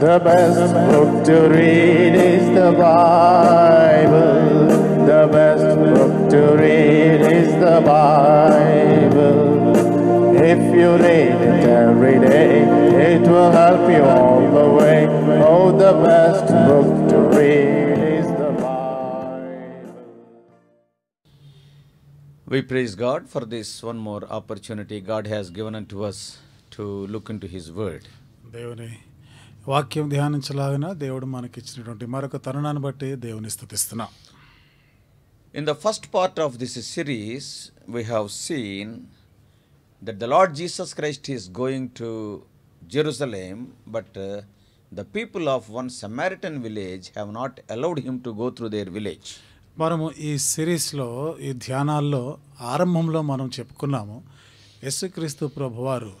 The best book to read is the Bible. The best book to read is the Bible. If you read it every day, it will help you all the way. Oh, the best book to read is the Bible. We praise God for this one more opportunity God has given unto us to look into His Word. వాక్యం ధ్యానించలాగిన దేవుడు మనకి ఇచ్చినటువంటి మరొక తరుణాన్ని బట్టి దేవుని స్థుతిస్తున్నాం in the first part of this series we have seen that the Lord Jesus Christ is going to Jerusalem but the people of one Samaritan village have not allowed him to go through their village మనము ఈ సిరీస్లో ఈ ధ్యానాల్లో ఆరంభంలో మనం చెప్పుకున్నాము క్రీస్తు ప్రభువారు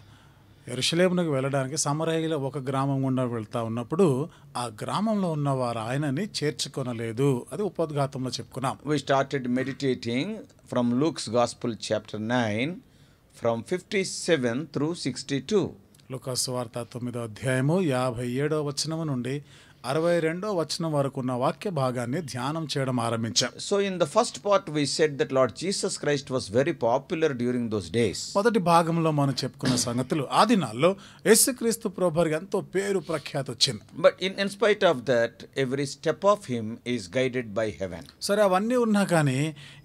ఎరుషలేమునకు వెళ్ళడానికి సమరయిల ఒక గ్రామం గుండా వెళ్తా ఉన్నప్పుడు ఆ గ్రామంలో ఉన్న వారు ఆయనని చేర్చుకొనలేదు అది ఉపద్ఘాతంలో చెప్పుకున్నాం we started meditating from Luke's gospel chapter nine from fifty seven through sixty two లుకాస్ వార్త తొమ్మిదో అధ్యాయము యాభై ఏడో వచనము నుండి అరవై రెండో వచనం వరకు ఉన్న వాక్య భాగాన్ని ధ్యానం చేయడం ఆరంభించాం so in the first part we set that Lord Jesus Christ was very popular during those days మొదటి భాగంలో మనం చెప్పుకున్న సంగతులు ఆ దినాల్లో యేసు క్రీస్తు ప్రభువారికి ఎంతో పేరు ప్రఖ్యాతి వచ్చింది but in in spite of that every step of him is guided by heaven సరే అవన్నీ ఉన్నా కానీ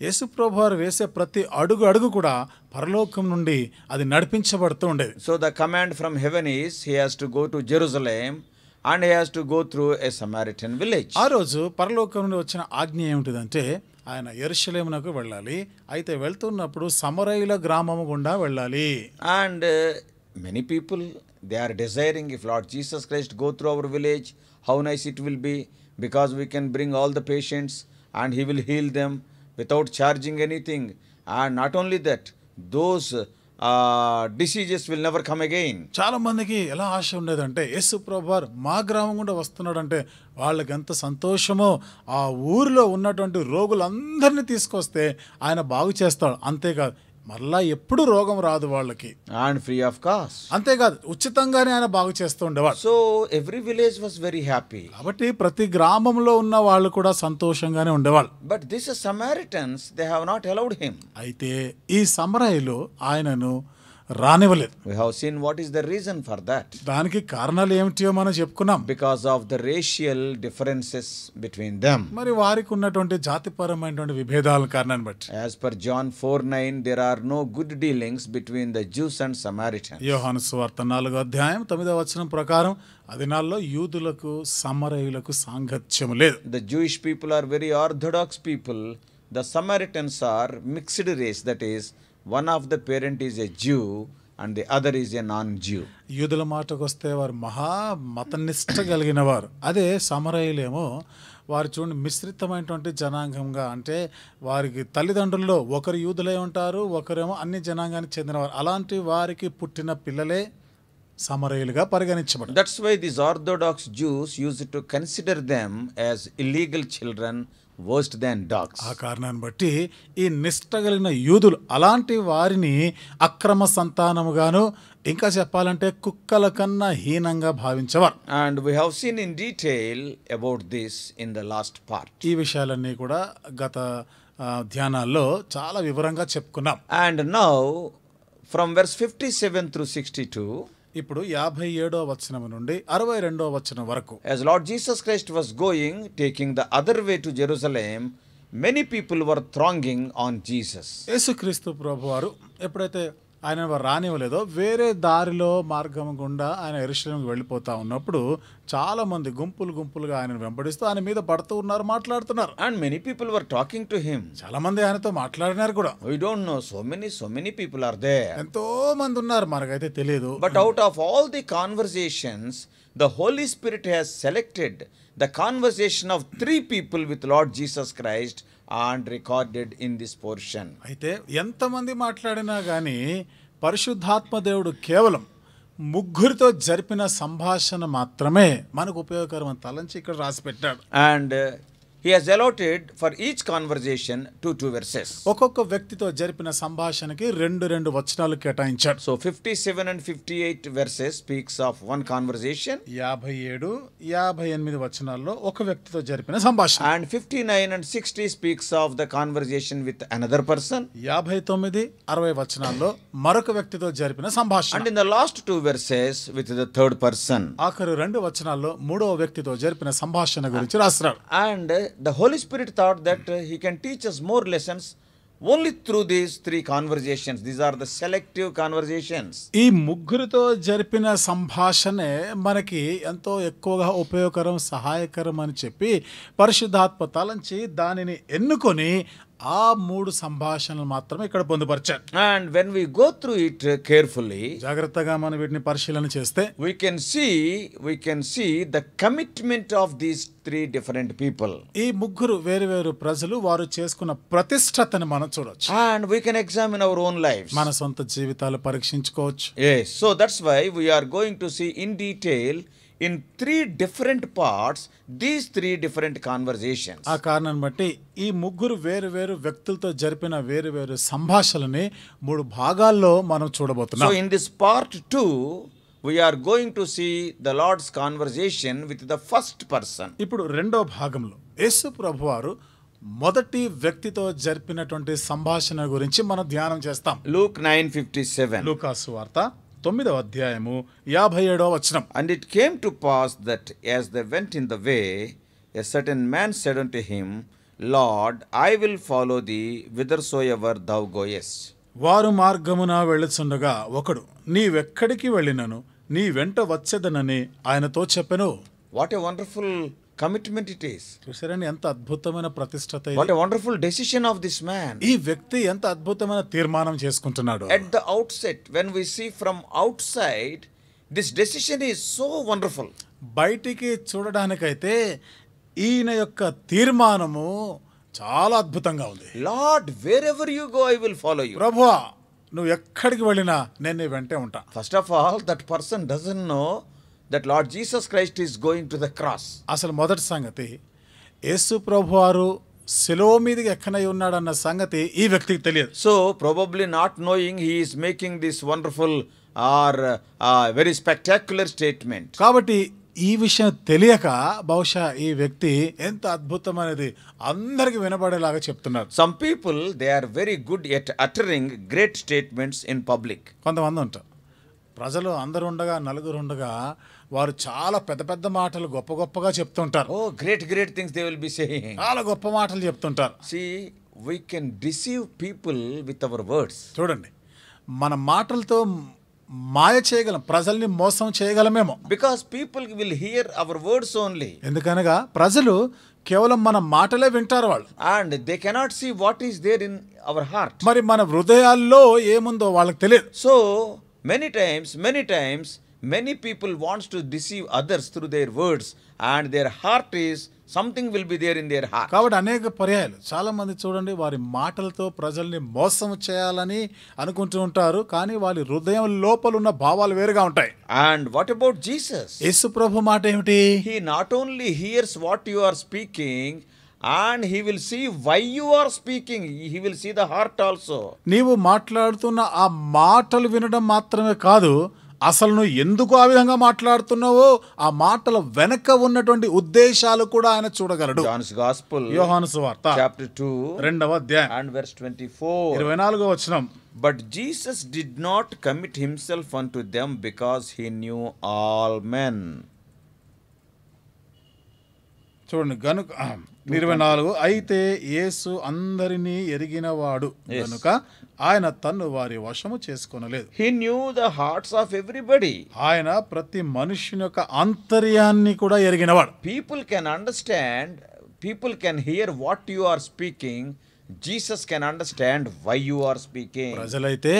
యేసు ప్రభర్ వేసే ప్రతి అడుగు అడుగు కూడా పరలోకం నుండి అది నడిపించబడుతూ ఉండేది so the command from heaven is he has to go to Jerusalem and has to go through a Samaritan village ఆ రోజు పరలోకం నుండి వచ్చిన ఆజ్ఞ ఏమిటిదంటే ఆయన ఎరుషలేమునకు వెళ్ళాలి అయితే వెళ్తున్నప్పుడు సమరయుల గ్రామము గుండా వెళ్ళాలి and many people they are desiring if Lord Jesus Christ go through our village how nice it will be because we can bring all the patients and he will heal them without charging anything and not only that those diseases will never come again చాలా మందికి ఎలా ఆశ ఉండేదంటే యేసు ప్రభార్ మా గ్రామం గుండా వస్తున్నాడంటే వాళ్ళకి ఎంత సంతోషమో ఆ ఊరిలో ఉన్నటువంటి రోగులందరినీ తీసుకొస్తే ఆయన బాగు చేస్తాడు అంతేకాదు మరలా ఎప్పుడు రోగం రాదు వాళ్ళకి అండ్ ఫ్రీ ఆఫ్ కాస్ట్ అంతేకాదు ఉచితంగానే ఆయన బాగు చేస్తూ ఉండేవాడు so every village was very happy కాబట్టి ప్రతి గ్రామంలో ఉన్న వాళ్ళు కూడా సంతోషంగానే ఉండేవాళ్ళు but this Samaritans they have not allowed him అయితే ఈ సమరాయిలు ఆయనను రానివ్వలేదు we have seen what is the reason for that దానికి కారణాలు ఏమిటో మనం చెప్పుకున్నాం because of the racial differences between them మరి వారికి ఉన్నటువంటి జాతిపరమైనటువంటి విభేదాల కారణాన్ని బట్టి as per John 4:9 there are no good dealings between the Jews and Samaritan యోహాను సువార్త 4వ అధ్యాయం 9వ వచనం ప్రకారం అదినాల్లో యూదులకు సమరయులకు సాంగత్యం లేదు the Jewish people are very orthodox people the Samaritans are mixed race that is one of the parent is a Jew and the other is a non Jew యూదుల మాటకు వస్తే వారు మహా మతనిష్ట కలిగిన వారు అదే సమరయులేమో వారు చూడండి మిశ్రితమైనటువంటి జనాంగంగా అంటే వారికి తల్లిదండ్రుల్లో ఒకరు యూదులై ఉంటారు ఒకరేమో అన్ని జనాంగానికి చెందినవారు అలాంటి వారికి పుట్టిన పిల్లలే సమరయులుగా పరిగణించబడి that's why this orthodox Jews use to consider them as illegal children worse than dogs ఆ కారణాన్ని బట్టి ఈ నిష్టగలిగిన యూదులు అలాంటి వారిని అక్రమ సంతానముగాను ఇంకా చెప్పాలంటే కుక్కల కన్నా హీనంగా భావించవారు and we have seen in detail about this in the last part ఈ విషయాలన్నీ కూడా గత ధ్యానాల్లో చాలా వివరంగా చెప్పుకున్నాం and now from verse fifty seven through sixty two ఇప్పుడు యాభై ఏడో వచనం నుండి అరవై రెండో వచనం వరకు as Lord Jesus Christ was going taking the other way to Jerusalem many people were thronging on Jesus యేసుక్రీస్తు ప్రభు వారు ఎప్పుడైతే ఆయన రానివ్వలేదో వేరే దారిలో మార్గం గుండా ఆయన ఎరుశ్రమంకి వెళ్ళిపోతా ఉన్నప్పుడు చాలా మంది గుంపులు గుంపులుగా ఆయన వెంబడిస్తూ ఆయన మీద పడుతూ ఉన్నారు మాట్లాడుతున్నారు and many people were talking to him చాలా మంది ఆయనతో మాట్లాడినారు కూడా we don't know so many so many people are they ఎంతో మంది ఉన్నారు మనకైతే తెలియదు but out of all the conversations the Holy Spirit has selected the conversation of three people with Lord Jesus Christ and recorded in this portion అయితే ఎంతమంది మాట్లాడినా కానీ పరిశుద్ధాత్మ దేవుడు కేవలం ముగ్గురితో జరిపిన సంభాషణ మాత్రమే మనకు ఉపయోగకరం తలంచి ఇక్కడ రాసి పెట్టాడు and he has allotted for each conversation two two verses ఒక్కొక్క వ్యక్తితో జరిపిన సంభాషణకి రెండు రెండు వచనాలు కేటాయించాడు so fifty seven and fifty eight verses speaks of one conversation యాభై ఏడు యాభై ఎనిమిది వచనాల్లో ఒక వ్యక్తితో జరిపిన సంభాషణ and fifty nine and sixty speaks of the conversation with another person యాభై తొమ్మిది అరవై వచనాల్లో మరొక వ్యక్తితో జరిపిన సంభాషణ and in the last two verses with the third person ఆఖరు రెండు వచనాల్లో మూడవ వ్యక్తితో జరిపిన సంభాషణ గురించి రాస్తున్నారు and the Holy Spirit thought that he can teach us more lessons only through these three conversations these are the selective conversations ఈ ముగ్గురితో జరిపిన సంభాషణే మనకి ఎంతో ఎక్కువగా ఉపయోగకరం సహాయకరం అని చెప్పి పరిశుద్ధాత్మతలంచి దానిని ఎన్నుకొని ఆ మూడు సంభాషణలు మాత్రమే ఇక్కడ పొందుపరిచారు and when we go through it carefully జాగ్రత్తగా మనం వీటిని పరిశీలన చేస్తే we can see we can see the commitment of these three different people ఈ ముగ్గురు వేరు వేరు ప్రజలు వారు చేసుకున్న ప్రతిష్టతను మనం చూడొచ్చు and we can examine our own life మన సొంత జీవితాలు పరీక్షించుకోవచ్చు so that's why we are going to see in detail in three different parts these three different conversation ఆ కారణం బట్టి ఈ ముగ్గురు వేరు వేరు వ్యక్తులతో జరిపిన వేరు వేరు సంభాషణని మూడు భాగాల్లో మనం చూడబోతున్నాం in this part two we are going to see the Lord's conversation with the first person ఇప్పుడు రెండో భాగంలో యేసు ప్రభు వారు మొదటి వ్యక్తితో జరిపినటువంటి సంభాషణ గురించి మనం ధ్యానం చేస్తాం లూక్ నైన్ ఫిఫ్టీ సెవెన్ లూకాసు వార్త తొమ్మిదవ అధ్యాయము యాభై ఏడవ వచనం and it came to pass that as the went in the way a certain man said unto him Lord I will follow thee whithersoever thou goest వారు మార్గమున వెళ్ళుచుండగా ఒకడు నీవెక్కడికి వెళ్ళినను నీ వెంట వచ్చేదనని ఆయనతో చెప్పెను what a wonderful commitment it is చూసారని ఎంత అద్భుతమైన ప్రతిష్టత what wonderful decision of this man ఈ వ్యక్తి ఎంత అద్భుతమైన తీర్మానం చేసుకుంటున్నాడు at the outset when we see from outside this decision is so wonderful బయటికి చూడడానికైతే ఈయన యొక్క తీర్మానము చాలా అద్భుతంగా ఉంది Lord wear wherever you go I will follow you ప్రభువా నువ్వు ఎక్కడికి వెళ్ళినా నేను నీ వెంటే ఉంటా first of all that person doesn't know that Lord Jesus Christ is going to the cross అసలు మొదటి సంగతి యేసు ప్రభు వారు సెలవు మీదకి ఎక్కడై ఉన్నాడన్న సంగతి ఈ వ్యక్తికి తెలియదు so probably not knowing he is is making this wonderful or very spectacular statement కాబట్టి ఈ విషయం తెలియక బహుశా ఈ వ్యక్తి ఎంత అద్భుతం అనేది అందరికి వినపడేలాగా చెప్తున్నారు some people they are very good at uttering great statements in public కొంతమంది ఉంటారు ప్రజలు అందరు ఉండగా నలుగురు ఉండగా వారు చాలా పెద్ద పెద్ద మాటలు గొప్ప గొప్పగా చెప్తుంటారు oh great great things they will be saying చాలా గొప్ప మాటలు చెప్తుంటారు see we can deceive people with our words చూడండి మన మాటలతో మాయ చేయగలం ప్రజల్ని మోసం చేయగలమేమో because people will hear our words only ఎందుకనగా ప్రజలు కేవలం మన మాటలే వింటారు వాళ్ళు and they cannot see what is there in our heart మరి మన హృదయాల్లో ఏముందో వాళ్ళకి తెలియదు so many times many times many people wants to deceive others through their words and their heart is something will be there in their heart కాబట్టి అనేక పర్యాయాలు చాలామంది చూడండి వారి మాటలతో ప్రజల్ని మోసం చేయాలని అనుకుంటూ ఉంటారు కానీ వారి హృదయం లోపల ఉన్న భావాలు వేరుగా ఉంటాయి అండ్ వాట్ అబౌట్ జీసస్ యేసు ప్రభు మాట ఏమిటి he not only hears what you are speaking and he will see why you are speaking he will see the heart also నీవు మాట్లాడుతున్న ఆ మాటలు వినడం మాత్రమే కాదు అసలు నువ్వు ఎందుకు ఆ విధంగా మాట్లాడుతున్నావో ఆ మాటల వెనక ఉన్నటువంటి ఉద్దేశాలు కూడా ఆయన చూడగలడు యోహాను సువార్త చాప్టర్ టూ రెండవ అధ్యాయం అండ్ వెర్స్ 24 24వ వచనం but Jesus did not commit himself unto them because he knew all men చూడండి గనుక ఇరవై నాలుగు అయితే యేసు అందరినీ ఎరిగినవాడు కనుక ఆయన తన్ను వారి వశము చేసుకొనలేదు he knew the hearts of everybody ఆయన ప్రతి మనుషుని యొక్క అంతర్యాన్ని కూడా ఎరిగినవాడు people can understand people can hear what you are speaking Jesus can understand why you are speaking ప్రజలైతే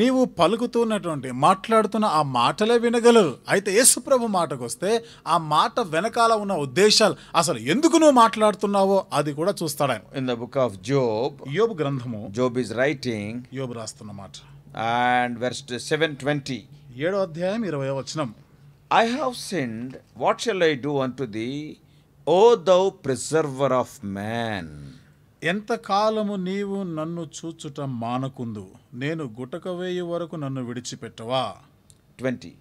నీవు పలుకుతున్నటువంటి మాట్లాడుతున్న ఆ మాటలే వినగలరు అయితే యేసుప్రభు మాటకు వస్తే ఆ మాట వెనకాల ఉన్న ఉద్దేశాలు అసలు ఎందుకు నువ్వు మాట్లాడుతున్నావో అది కూడా చూస్తాడు ఆయన in the book of Job యోబ్ గ్రంథము జోబ్ ఇస్ రైటింగ్ యోబ్ రాస్తున్న మాట అండ్ వెర్స్ సెవెన్ ట్వంటీ ఏడో అధ్యాయం ఇరవై వచనం I have sinned what shall I do unto thee O thou preserver of man ఎంతకాలము నీవు నన్ను చూచుట మానకుందు నేను గుటక వేయు వరకు నన్ను విడిచిపెట్టవా ట్వంటీ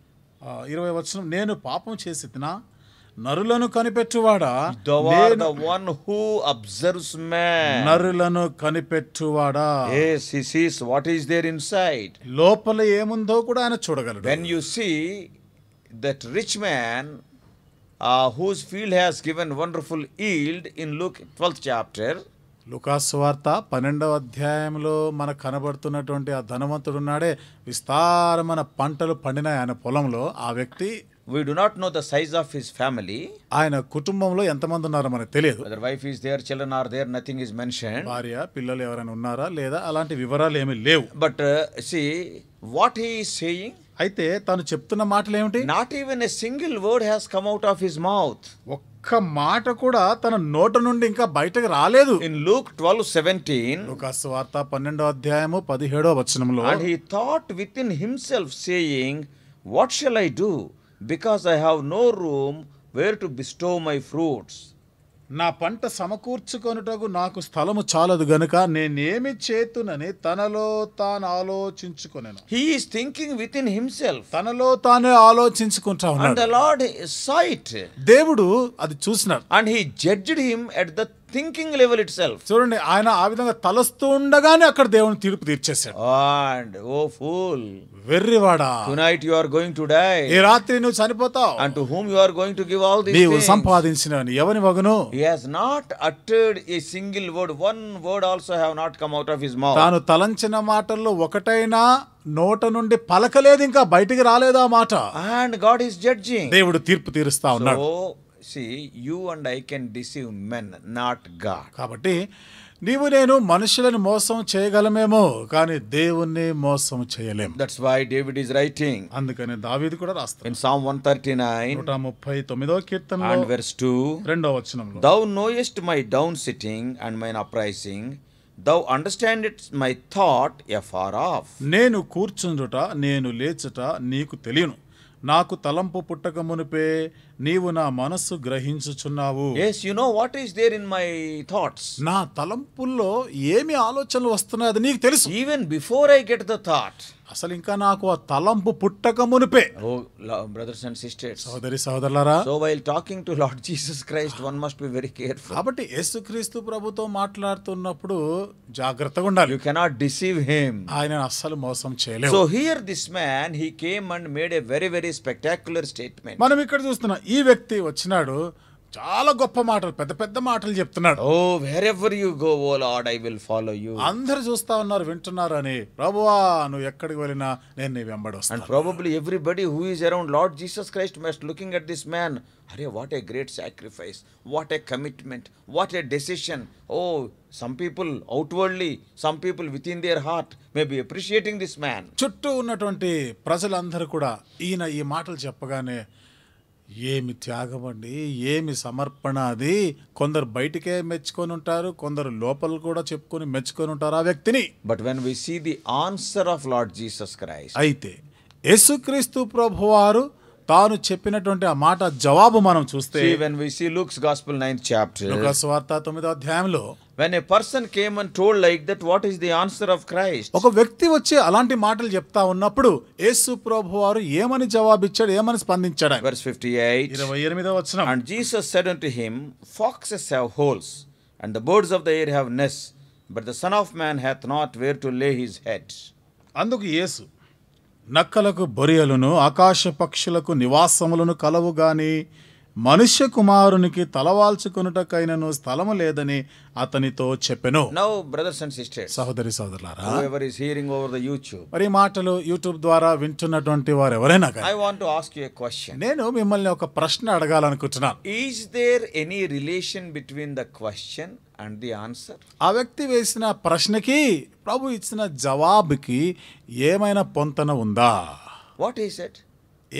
ఇరవై వచనం నేను పాపం చేసి నరులను కనిపెట్టువాడా వన్ అబ్జర్వ్స్ నరులను కనిపెట్టువాడా yes he sees what is లోపల ఏముందో కూడా ఆయన చూడగలడు when you see that rich man uh, field has has wonderful yield in Luke twelfth chapter లుకాస్వార్త పన్నెండవ అధ్యాయంలో మనకు కనబడుతున్నటువంటి ఆ ధనవంతుడు ఉన్నాడే విస్తారమైన పంటలు పండినాయి ఆయన పొలంలో ఆ వ్యక్తి we do not know the size of his family ఆయన కుటుంబంలో ఎంతమంది ఉన్నారో మనకు తెలియదు other wife is there children are there nothing is mention భార్య పిల్లలు ఎవరైనా ఉన్నారా లేదా అలాంటి వివరాలు ఏమీ లేవు but see what he saying అయితే తను చెప్తున్న మాటలు ఏమిటి not even a single word has come out of his mouth ఒక్క మాట కూడా తన నోట నుండి ఇంకా బయటకు రాలేదు ఇన్ లూక్ ట్వెల్వ్ సెవెంటీన్ వార్త పన్నెండో అధ్యాయము పదిహేడో వచనంలో and he thought within himself saying what shall I do because I have no room where to bestow my fruits నా పంట సమకూర్చుకొనుటకు నాకు స్థలము చాలదు గనుక నేనేమి చేతునని తనలో తాను ఆలోచించుకునేను he is thinking within himself తనలో తానే ఆలోచించుకుంటా ఉన్నాడు అండ్ లార్డ్ సైట్ దేవుడు అది చూసినాడు and he judged him at the thinking level itself చూడండి ఆయన ఆ విధంగా తలస్తూ ఉండగానే అక్కడ దేవుని తీర్పు తీర్చేశాడు అండ్ ఓ ఫూల్ వెర్రివాడా tonight you are going to die ఈ రాత్రి నువ్వు చనిపోతావు and to whom you are going to give all this నీవు సంపాదించిన ఎవని వగను he has not uttered a single word one word also have not come out of his mouth తాను తలంచిన మాటల్లో ఒకటైనా నోట నుండి పలకలేదు ఇంకా బయటికి రాలేదు ఆ మాట అండ్ గాడ్ ఈస్ జడ్జింగ్ దేవుడు తీర్పు తీరుస్తా ఉన్నాడు see you and I can deceive men not God కాబట్టి నీవు నేను మనుషులను మోసం చేయగలమేమో కానీ దేవుణ్ణి మోసం చేయలేము that's why David is writing అందుకనే దావీదు కూడా రాస్తాడు ఇన్ సామ్ ముప్పై 139వ కీర్తనలో అండ్ వెర్స్ టూ రెండో వచనంలో thou knowest my downsitting and mine uprising thou understandest my thought afar off నేను కూర్చుండుట నేను లేచుట నీకు తెలియను నాకు తలంపు పుట్టక మునిపే నీవు నా మనస్సు గ్రహించుచున్నావు yes you know what is there in my thoughts నా తలంపుల్లో ఏమి ఆలోచనలు వస్తున్నాయో అది నీకు తెలుసు even before I get the thought అసలు ఇంకా నాకు ఆ తలంపు పుట్టక మునిపే ఓ బ్రదర్స్ అండ్ సిస్టర్స్ సోదరి సోదరులారా so while talking to Lord Jesus Christ one must be very careful కాబట్టి యేసుక్రీస్తు ప్రభుతో మాట్లాడుతున్నప్పుడు జాగ్రత్తగా ఉండాలి యు కెనాట్ డిసీవ్ హిమ్ ఆయన అస్సలు మోసం చేయలేదు so here this man he came and made a very very spectacular statement మనం ఇక్కడ చూస్తున్నాం ఈ వ్యక్తి వచ్చినాడు చాలా గొప్ప మాటలు పెద్ద పెద్ద మాటలు చెప్తున్నాడు oh wear ever you go O Lord I will follow you అందరు చూస్తా ఉన్నారు వింటున్నారు అని ప్రభువా నువ్వు ఎక్కడికి వెళ్ళినా నేను నీ వెంబడి వస్తాను and probably everybody who is around lord Jesus Christ must looking at this man అరే what a great sacrifice what a commitment what a decision oh some people outwardly some people within their heart may be appreciating this man చుట్టూ ఉన్నటువంటి ప్రజలందరూ కూడా ఈయన ఈ మాటలు చెప్పగానే ఏమి త్యాగం అండి ఏమి సమర్పణ అది కొందరు బయటికే మెచ్చుకొని ఉంటారు కొందరు లోపల కూడా చెప్పుకొని మెచ్చుకొని ఉంటారు ఆ వ్యక్తిని but when we see the answer of lord Jesus Christ అయితే యేసుక్రీస్తు ప్రభువారు తాను చెప్పినటువంటి ఆ మాట జవాబు మనం చూస్తే when we see Luke's gospel ninth chapter లూకాస్ వార్త తొమ్మిదో అధ్యాయంలో when a person came and told like that what is the answer of Christ ఒక వ్యక్తి వచ్చి అలాంటి మాటలు చెప్తా ఉన్నప్పుడు యేసు ప్రభు వారు ఏమని ఇచ్చాడు ఏమని స్పందించాడు వెర్స్ 58 28వ వచనం and Jesus said to him foxes have holes and the birds of the air have nests but the son of man hath not where to lay his head అందుకు యేసు నక్కలకు బొరియలును ఆకాశపక్షులకు నివాసములను కలవుగాని మనుష్య కుమారునికి తలవాల్చుకున్నటకైనను స్థలము లేదని అతనితో చెప్పెను నౌ బ్రదర్స్ అండ్ సిస్టర్స్ సహోదరి సోదరులారా ever is hearing over the YouTube మరి మాటలు యూట్యూబ్ ద్వారా వింటున్నటువంటి వారు ఎవరైనా I want to ask you a question నేను మిమ్మల్ని ఒక ప్రశ్న అడగాలనుకుంటున్నాను is there any relation between the question and the answer ఆ వ్యక్తి వేసిన ప్రశ్నకి ప్రభు ఇచ్చిన జవాబుకి ఏమైనా పొంతన ఉందా వాట్ ఈస్ ఇట్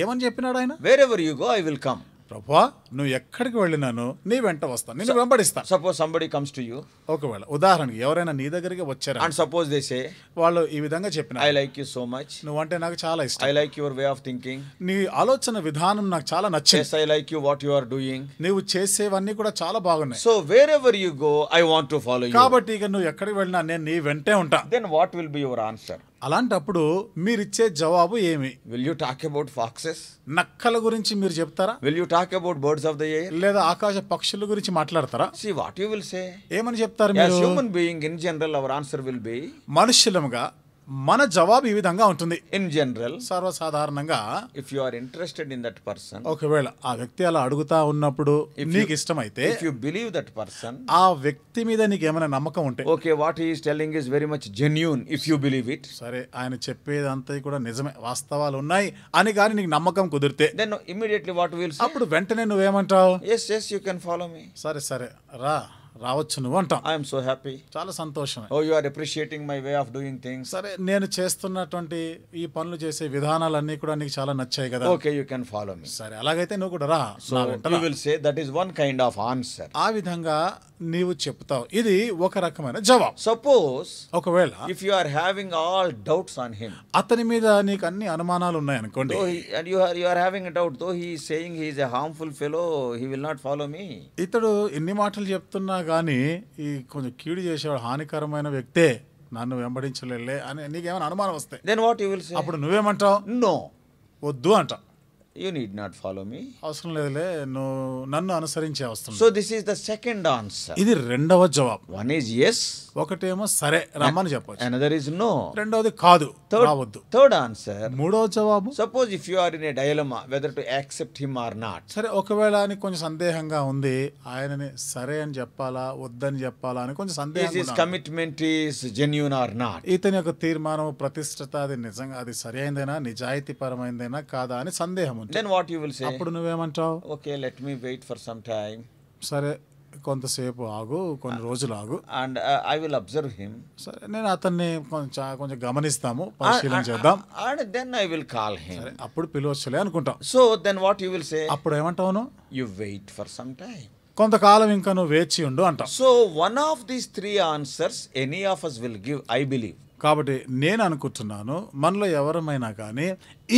ఏమని చెప్పినాడు ఆయన where ever you go I will come ప్రభా నువ్వు ఎక్కడికి వెళ్ళినాను నీ వెంట వస్తాను నేను వెంబడిస్తాను suppose somebody comes to you ఒకవేళ ఉదాహరణకి ఎవరైనా నీ దగ్గరికి వచ్చారు అండ్ సపోజ్ దేసే వాళ్ళు ఈ విధంగా చెప్పిన I like you so much నువ్వు అంటే నాకు చాలా ఇష్టం I like your way of thinking నీ ఆలోచన విధానం నాకు చాలా నచ్చే I like you what you are doing నువ్వు చేసేవన్నీ కూడా చాలా బాగున్నాయి so where ever you go I want to follow you కాబట్టి ఇక నువ్వు ఎక్కడికి వెళ్ళినా నేను నీ వెంటే ఉంటా then what will be your answer అలాంటప్పుడు మీరిచ్చే జవాబు ఏమి will you talk about foxes నక్కల గురించి మీరు చెప్తారా will you talk about birds of the air లేదా ఆకాశ పక్షుల గురించి మాట్లాడతారా see what you will say ఏమని చెప్తారు మీరు human being in general our answer will be మనుషులముగా మన జవాబు ఈ విధంగా ఉంటుంది ఇన్ జనరల్ సర్వసాధారణంగా if you are interested in that person ఒకవేళ ఆ వ్యక్తి అలా అడుగుతా ఉన్నప్పుడు నీకు ఇష్టమైతే if you believe that person ఆ వ్యక్తి మీద నీకు ఏమైనా నమ్మకం ఉంటే okay what is telling is very much genuine if you believe it సరే ఆయన చెప్పేదంతా కూడా నిజమే వాస్తవాలు ఉన్నాయి అని కానీ నీకు నమ్మకం కుదిరితే దెన్ ఇమీడియట్లీ వాట్ విల్ అప్పుడు వెంటనే నువ్వేమంటావు yes yes you can follow me సరే సరే రా రావచ్చు నువ్వు అంటాం ఐఎమ్ సో హ్యాపీ చాలా సంతోషం oh you are appreciating my way of doing things సరే నేను చేస్తున్నటువంటి ఈ పనులు చేసే విధానాలన్నీ కూడా నీకు చాలా నచ్చాయి కదా okay you can follow me సరే అలాగైతే నువ్వు కూడా రా so will say that is one kind of answer ఆ విధంగా నీవు చెప్తావు ఇది ఒక రకమైన జవాబు సపోజ్ ఒకవేళ if you are having all doubts on him అతని మీద నీకు అన్ని అనుమానాలు ఉన్నాయి అనుకోండి and you are you are having doubt though he saying he is a harmful fellow he will not follow me ఇతడు ఎన్ని మాటలు చెప్తున్నా కానీ ఈ కొంచెం కీడు చేసేవాడు హానికరమైన వ్యక్తే నన్ను వెంబడించలేలే అని నీకేమైనా అనుమానం వస్తాయి then what you will say అప్పుడు నువ్వేమంటావు నో వద్దు అంటావు you need not follow me అవసరం లేదులే నువ్వు నన్ను అనుసరించే అవసరం so this is the second answer ఇది రెండవ జవాబు వన్ ఈజ్ ఎస్ ఒకటేమో సరే రమ్మని చెప్పచ్చు అనదర్ ఈజ్ నో రెండవది కాదు రావద్దు థర్డ్ ఆన్సర్ మూడవ జవాబు suppose if you are in a dilemma whether to accept him or not సరే ఒకవేళ అని కొంచెం సందేహంగా ఉంది ఆయనని సరే అని చెప్పాలా వద్దని చెప్పాలా అని కొంచెం సందేహం is commitment is genuine or not ఇతని యొక్క తీర్మానం ప్రతిష్టత అది నిజంగా అది సరైనదేనా నిజాయితీ పరమైనదేనా కాదా అని సందేహం then what you will say అప్పుడు నువ్వు ఏమంటావు okay let me wait for some time సరే కొంతసేపు ఆగు కొన్ని ah. రోజులు ఆగు and I will observe him సరే నేను అతన్ని కొంచెం కొంచెం గమనిస్తాము ah, పరిశీలన ah, చేద్దాం and then I will call him అప్పుడు పిలవచ్చులే అనుకుంటాం so then what you will say అప్పుడు ఏమంటావును you wait for some time కొంతకాలం ఇంకా నువ్వు వేచి ఉండు అంటావు so one of these three answers any of us will give I believe కాబట్టి నేను అనుకుంటున్నాను మనలో ఎవరమైనా కానీ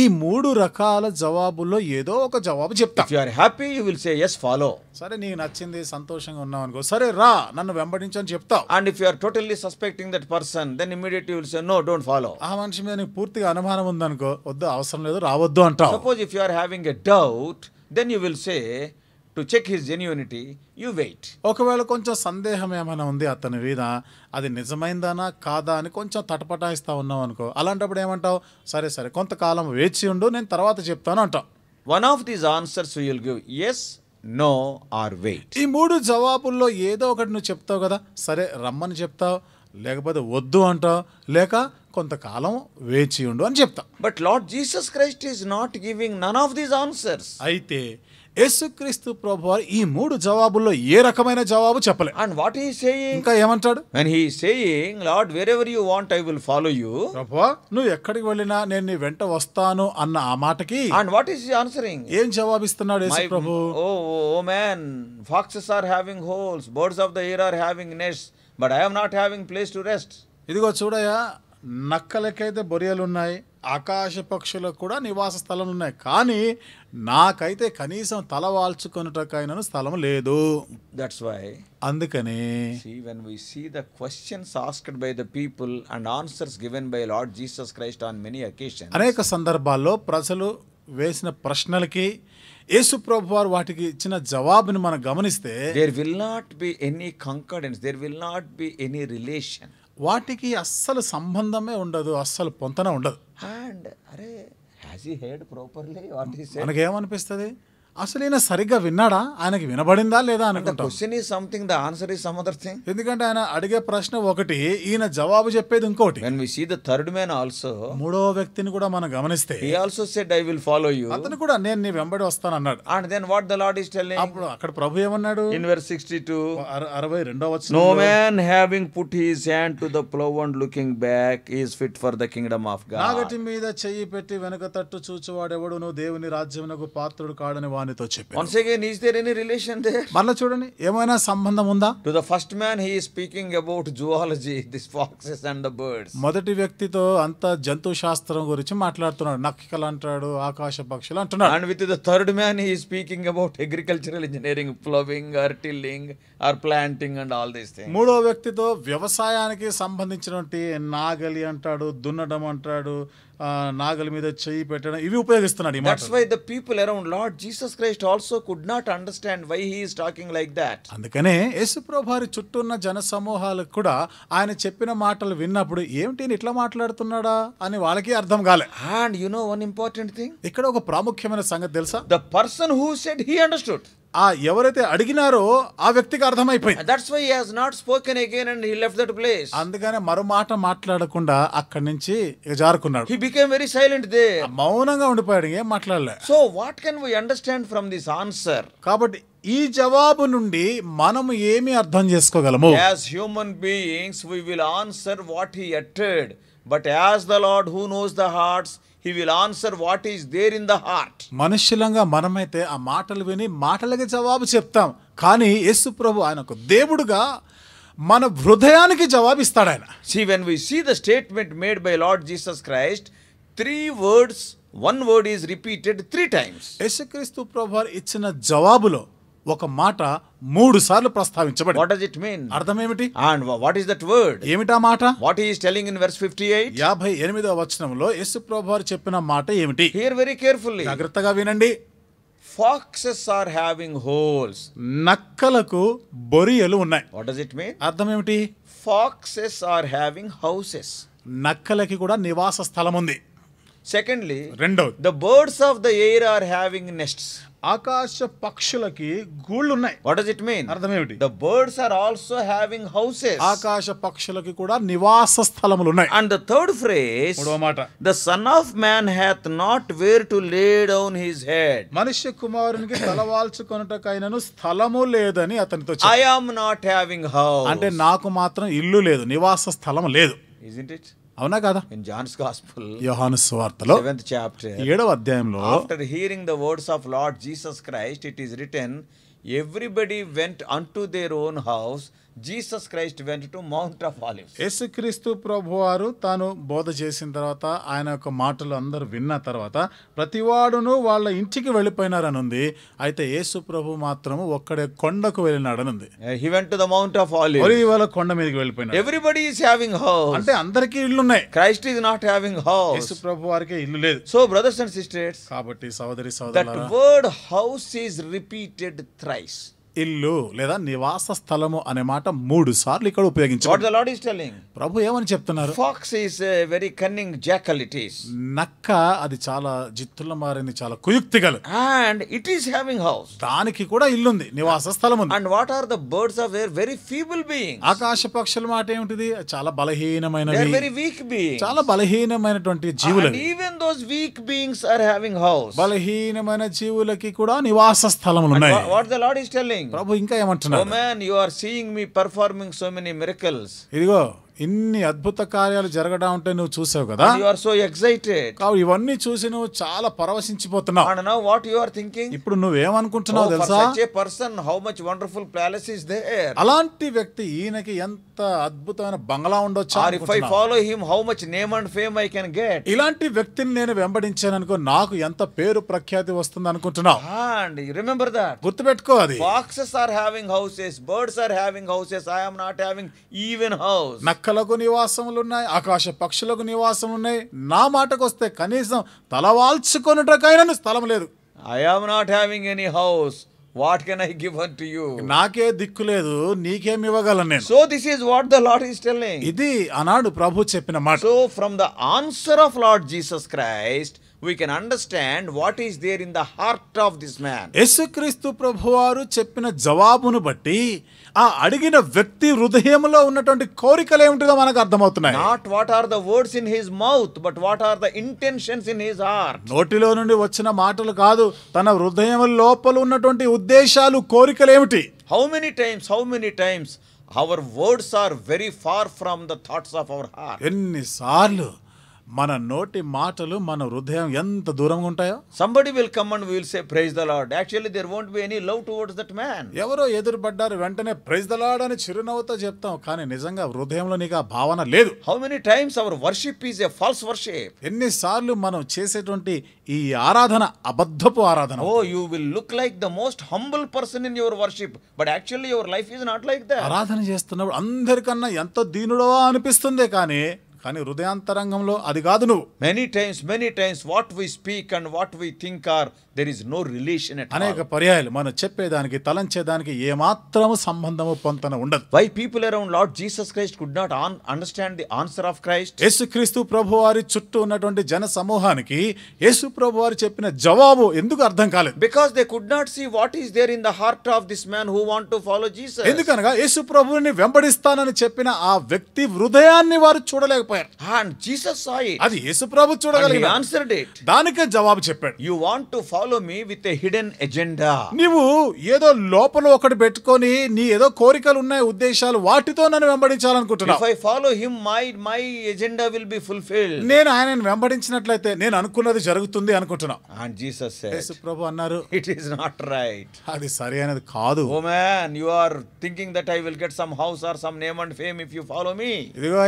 ఈ మూడు రకాల జవాబుల్లో ఏదో ఒక జవాబు చెప్తా you are happy you will say yes follow సరే నీకు నచ్చింది సంతోషంగా ఉన్నావు అనుకో సరే రా నన్ను వెంబడించని చెప్తావు and if you are totally suspecting that person then immediate you will say no don't follow ఆ మనిషి మీద నీకు పూర్తిగా అనుమానం ఉందనుకో వద్దు అవసరం లేదు రావద్దు అంటావు suppose if you are having a doubt then you will say to check his genuinity you wait ఒకవేళ కొంచెం సందేహం ఏమైనా ఉంది అతని మీద అది నిజమైందానా కాదా అని కొంచెం తటపటాయిస్తా ఉన్నాం అనుకో అలాంటప్పుడు ఏమంటావు సరే సరే కొంతకాలం వేచి ఉండు నేను తర్వాత చెప్తాను అంటావు one of these answers you'll give yes no or wait ఈ మూడు జవాబుల్లో ఏదో ఒకటి నువ్వు చెప్తావు కదా సరే రమ్మని చెప్తావు లేకపోతే వద్దు అంటావు లేక కొంతకాలం వేచి ఉండు అని చెప్తాం but Lord Jesus Christ is not giving none of these answers అయితే యేసుక్రీస్తు ప్రభు ఈ మూడు జవాబుల్లో ఏ రకమైన జవాబు చెప్పలేదు అండ్ వాట్ ఈ సేయింగ్ ఇంకా ఏమంటాడు and he saying Lord wear ever you want I will follow you ప్రభు నువ్వు ఎక్కడికి వెళ్ళినా నేను నీ వెంట వస్తాను అన్న ఆ మాటకి అండ్ వాట్ ఈస్ ఆన్సరింగ్ ఏం జవాబిస్తున్నాడు యేసు ప్రభు oh oh man foxes are having holes birds of the air are having nest but I am not having place to rest ఇదిగో చూడయా నక్కలకైతే బొరియలు ఉన్నాయి ఆకాశ పక్షులకు కూడా నివాస స్థలం ఉన్నాయి కానీ నాకైతే కనీసం తల వాల్చుకున్నటకైనా స్థలం లేదు దట్స్ వై అందుకని when we see the questions asked by the people and answers given by Lord Jesus Christ on many occasion అనేక సందర్భాల్లో ప్రజలు వేసిన ప్రశ్నలకి యేసు ప్రభు వారు వాటికి ఇచ్చిన జవాబుని మనం గమనిస్తే there will not be any concordance there will not be any relation వాటికి అస్సలు సంబంధమే ఉండదు అస్సలు పొంతన ఉండదు అండ్ అరే హ్యాస్ హీ హెడ్ ప్రాపర్లీ మనకేమనిపిస్తుంది అసలు ఈయన సరిగ్గా విన్నాడా ఆయనకి వినబడిందా లేదా అనుకుంటా question is something the answer is something ఎందుకంటే ఆయన అడిగే ప్రశ్న ఒకటి ఈయన జవాబు చెప్పేది ఇంకోటి and we see the third man also మూడో వ్యక్తిని కూడా మనం గమనిస్తే he also said I will follow you అతను కూడా నేను నీ వెంబడి వస్తాను అన్నాడు and then what the lord is telling అప్పుడు అక్కడ ప్రభు ఏమన్నాడు ఇన్ వెర్ 62 అరవై రెండవ వచనం no man having put his hand to the plough and looking back is fit for the kingdom of God నాగటి మీద చెయ్యి పెట్టి వెనక తట్టు చూచువాడెవడును దేవుని రాజ్యమునకు పాత్రుడు కాడని వాని దానితో చెప్పాడు మళ్ళీ చూడండి ఏమైనా సంబంధం ఉందా to the first man he speaking about zoology this foxes and birds మొదటి వ్యక్తితో అంత జంతు శాస్త్రం గురించి మాట్లాడుతున్నాడు నక్కలు అంటాడు ఆకాశ పక్షులు అంటున్నాడు and with the third man he speaking about agricultural engineering ploughing or tilling or planting and all these thing మూడో వ్యక్తితో వ్యవసాయానికి సంబంధించినటువంటి నాగలి అంటాడు దున్నడం అంటాడు నాగలి మీద చెయ్యి పెట్టడం ఇవి ఉపయోగిస్తున్నాడు that's why the people around lord Jesus Christ also could not understand why he is talking like that అందుకనే యేసుప్రభారి చుట్టూ ఉన్న జన సమూహాలకు కూడా ఆయన చెప్పిన మాటలు విన్నప్పుడు ఏమిటి ఇట్లా మాట్లాడుతున్నాడా అని వాళ్ళకి అర్థం కాలే and you know one important thing ఇక్కడ ఒక ప్రాముఖ్యమైన సంగతి తెలుసా the person who said he understood ఆ ఎవరైతే అడిగినారో ఆ వ్యక్తికి అర్థమైపోయింది that's why has not spoken again and he left that place అందుకనే మరో మాట మాట్లాడకుండా అక్కడి నుంచి జారుకున్నాడు he became very silent they మౌనంగా ఉండిపోయాడు ఏం మాట్లాడలే so what can we understand from this answer కాబట్టి ఈ జవాబు నుండి మనము ఏమి అర్థం చేసుకోగలము as human beings we will answer what he అటెడ్ but as the Lord who knows the hearts he will answer what is there in the heart మనుష్యులంగా మనమైతే ఆ మాటలు విని మాటలకి జవాబు చెప్తాం కానీ యేసు ప్రభు ఆయన ఒక దేవుడుగా మన హృదయానికి జవాబిస్తాడు ఆయన see when we see the statement made by Lord Jesus Christ three words one word is repeated three times Yesukristu ప్రభు ఇచ్చిన జవాబులో ఒక మాట మూడు సార్లు ప్రస్తావించబడి వాట్ డస్ ఇట్ మీన్ అర్థం ఏమిటి and what is that word ఏమిటా మాట what is telling in fifty 58 యాభై ఎనిమిదవ వచనంలో యేసు ప్రభువారు చెప్పిన మాట ఏమిటి హియర్ వెరీ కేర్ఫుల్లీ జాగ్రత్తగా వినండి ఫాక్సెస్ ఆర్ హ్యావింగ్ హోల్స్ నక్కలకు బొరియలు ఉన్నాయి వాట్ డస్ ఇట్ మీన్ అర్థం ఏమిటి ఫాక్సెస్ ఆర్ హ్యావింగ్ హౌసెస్ నక్కలకి కూడా నివాస స్థలం ఉంది సెకండ్లీ రెండో the birds of the air are having nests ఆకాశ పక్షులకి గూళ్ళు ఉన్నాయి వాట్ డస్ ఇట్ మీన్ అర్థం ఏమిటి the birds are also having houses ఆకాశ పక్షులకి కూడా నివాస స్థలములు ఉన్నాయి అండ్ ద థర్డ్ ఫ్రేజ్ మూడవ మాట the son of man hath not where to lay down his head మనిషి కుమారునికి తలవాల్చుకొనుటకైనను స్థలము లేదని అతనితో I am not having house అంటే నాకు మాత్రం ఇల్లు లేదు నివాస స్థలం లేదు ఇట్ అవునా కదా ఇన్ జాన్స్ గాస్పుల్ యోహాను సువార్తలో 7th చాప్టర్ 7వ అధ్యాయంలో after hearing the words of lord Jesus Christ it is written everybody went on their own house Jesus Christ went to Mount of Olives Yesukristu ప్రభు వారు తాను బోధ చేసిన తర్వాత ఆయన యొక్క మాటలు అందరూ విన్న తర్వాత ప్రతివాడును వాళ్ళ ఇంటికి వెళ్ళిపోయినారని ఉంది అయితే యేసు ప్రభు మాత్రం ఒక్కడే కొండకు వెళ్ళినాడని ఉంది he went to the Mount of Olives వాళ్ళ కొండ మీదకి వెళ్ళిపోయినాడు ఎవ్రీబడి ఇస్ హావింగ్ హౌస్ అంటే అందరికీ ఇల్లు ఉన్నాయి Christ is not having house Yesu ప్రభు వారికి ఇల్లు లేదు సో బ్రదర్స్ అండ్ సిస్టర్స్ కాబట్టి సోదరి సోదరులారా that word house is repeated thrice ఇల్లు లేదా నివాస స్థలము అనే మాట మూడు సార్లు ఇక్కడ ఉపయోగించారు what the lord is telling ప్రభు ఏమని చెప్తున్నారు fox is very cunning jackal it is నక్క అది చాలా జిత్తుల మారింది చాలా కుయుక్తి గల and it is having house దానికి కూడా ఇల్లు ఉంది నివాస స్థలం ఉంది and what are the birds of were very feeble being ఆకాశ పక్షుల మాట ఏమిటిది చాలా బలహీనమైన వెరీ వీక్ బీయింగ్ చాలా బలహీనమైనటువంటి జీవులు even those weak beings are having house బలహీనమైన జీవులకి కూడా నివాస స్థలములు ఉన్నాయి what the lord is telling ప్రభు ఇంకా ఏమంటున్నాడు oh man you are seeing me performing so many miracles ఇదిగో ఇన్ని అద్భుత కార్యాలు జరగడం అంటే నువ్వు చూసావు కదా యు ఆర్ సో ఎక్సైటెడ్ కావు ఇవన్నీ చూసి నువ్వు చాలా పరవశించిపోతున్నావు and now what you are thinking ఇప్పుడు నువ్వు ఏమనుకుంటున్నావు oh, తెలుసా such a person how much wonderful palace is there అలాంటి వ్యక్తి ఈయనకి ఎంత అద్భుతమైన బంగ్లా ఉండొచ్చు or if I follow him how much name and fame I can get ఇలాంటి వ్యక్తిని నేను వెంబడించాను అనుకో నాకు ఎంత పేరు ప్రఖ్యాతి వస్తుంది అనుకుంటున్నావు అండ్ రిమెంబర్ దట్ గుర్తుపెట్టుకో అది foxes are having houses birds are having houses I am not having even house నివాసములు నివాసములున్నాయి ఆకాశ పక్షులకు నివాసములున్నాయి నా మాటకు వస్తే కనీసం తలవాల్చుకొనుటకైనా స్థలం లేదు I am not having any house what can I give unto you నాకే దిక్కు లేదు నీకేం ఇవ్వగలను నేను so this is what the lord is telling ఇది అనాడు ప్రభు చెప్పిన మాట so from the answer of lord Jesus Christ we can understand what is there in the heart of this man యేసుక్రీస్తు ప్రభువారు చెప్పిన జవాబును బట్టి ఆ అడిగిన వ్యక్తి హృదయంలో ఉన్నటువంటి కోరికలు ఏమిటిగా మనకు అర్థమవుతున్నాయి not what are the words in his mouth but what are the intentions in his heart నోటిలో నుండి వచ్చిన మాటలు కాదు తన హృదయం లోపల ఉన్నటువంటి ఉద్దేశాలు కోరికలు ఏమిటి how many times how many times our words are very far from the thoughts of our heart ఎన్నిసార్లు మన నోటి మాటలు మన హృదయం ఎంత దూరంగా ఉంటాయో somebody will come and will say praise the lord actually there won't be any love towards that man ఎవరో ఎదురుపడ్డారు వెంటనే ప్రైజ్ ద లార్డ్ అని చిరునవ్వుతో చెప్తాం కానీ నిజంగా హృదయంలో నీకు ఆ భావన లేదు how many times our worship is a false worship ఎన్నిసార్లు మనం చేసేటువంటి ఈ ఆరాధన అబద్ధపు ఆరాధన oh you will look like the most humble person in your worship but actually your life is not like that ఆరాధన చేస్తున్నప్పుడు అందరికన్నా ఎంతో దీనుడో అనిపిస్తుంది కానీ కానీ హృదయాంతరంగంలో అది కాదు నువ్వు many times many times what we speak and what we think are there is no relation అనేక పర్యాయాలు మనం చెప్పేదానికి తలంచేదానికి ఏమాత్రం సంబంధము పొంతన ఉండదు why people around lord Jesus Christ could not on understand the answer of Christ యేసు క్రీస్తు ప్రభు వారి చుట్టూ ఉన్నటువంటి జన సమూహానికి యేసు ప్రభు వారు చెప్పిన జవాబు ఎందుకు అర్థం కాలేదు because they could not see what is there in the heart of this man who want to follow Jesus ఎందుకనగా యేసు ప్రభువుని వెంబడిస్తానని చెప్పిన ఆ వ్యక్తి హృదయాన్ని వారు చూడలేకపోయారు ఎంపైర్ జీసస్ సాయి అది యేసు ప్రభు చూడగలిగిన జవాబు చెప్పాడు you want to follow me with a hidden agenda నీవు ఏదో లోపల ఒకటి పెట్టుకొని నీ ఏదో కోరికలు ఉన్నాయి ఉద్దేశాలు వాటితో నన్ను వెంబడించాలనుకుంటున్నావు if I follow him my my agenda will be fulfil నేను ఆయనని వెంబడించినట్లయితే నేను అనుకున్నది జరుగుతుంది అనుకుంటున్నా అండ్ జీసస్ యేసు అన్నారు ఇట్ ఇస్ నాట్ రైట్ అది సరైనది కాదు oh man are thinking that I will get some or some name and fame if you follow me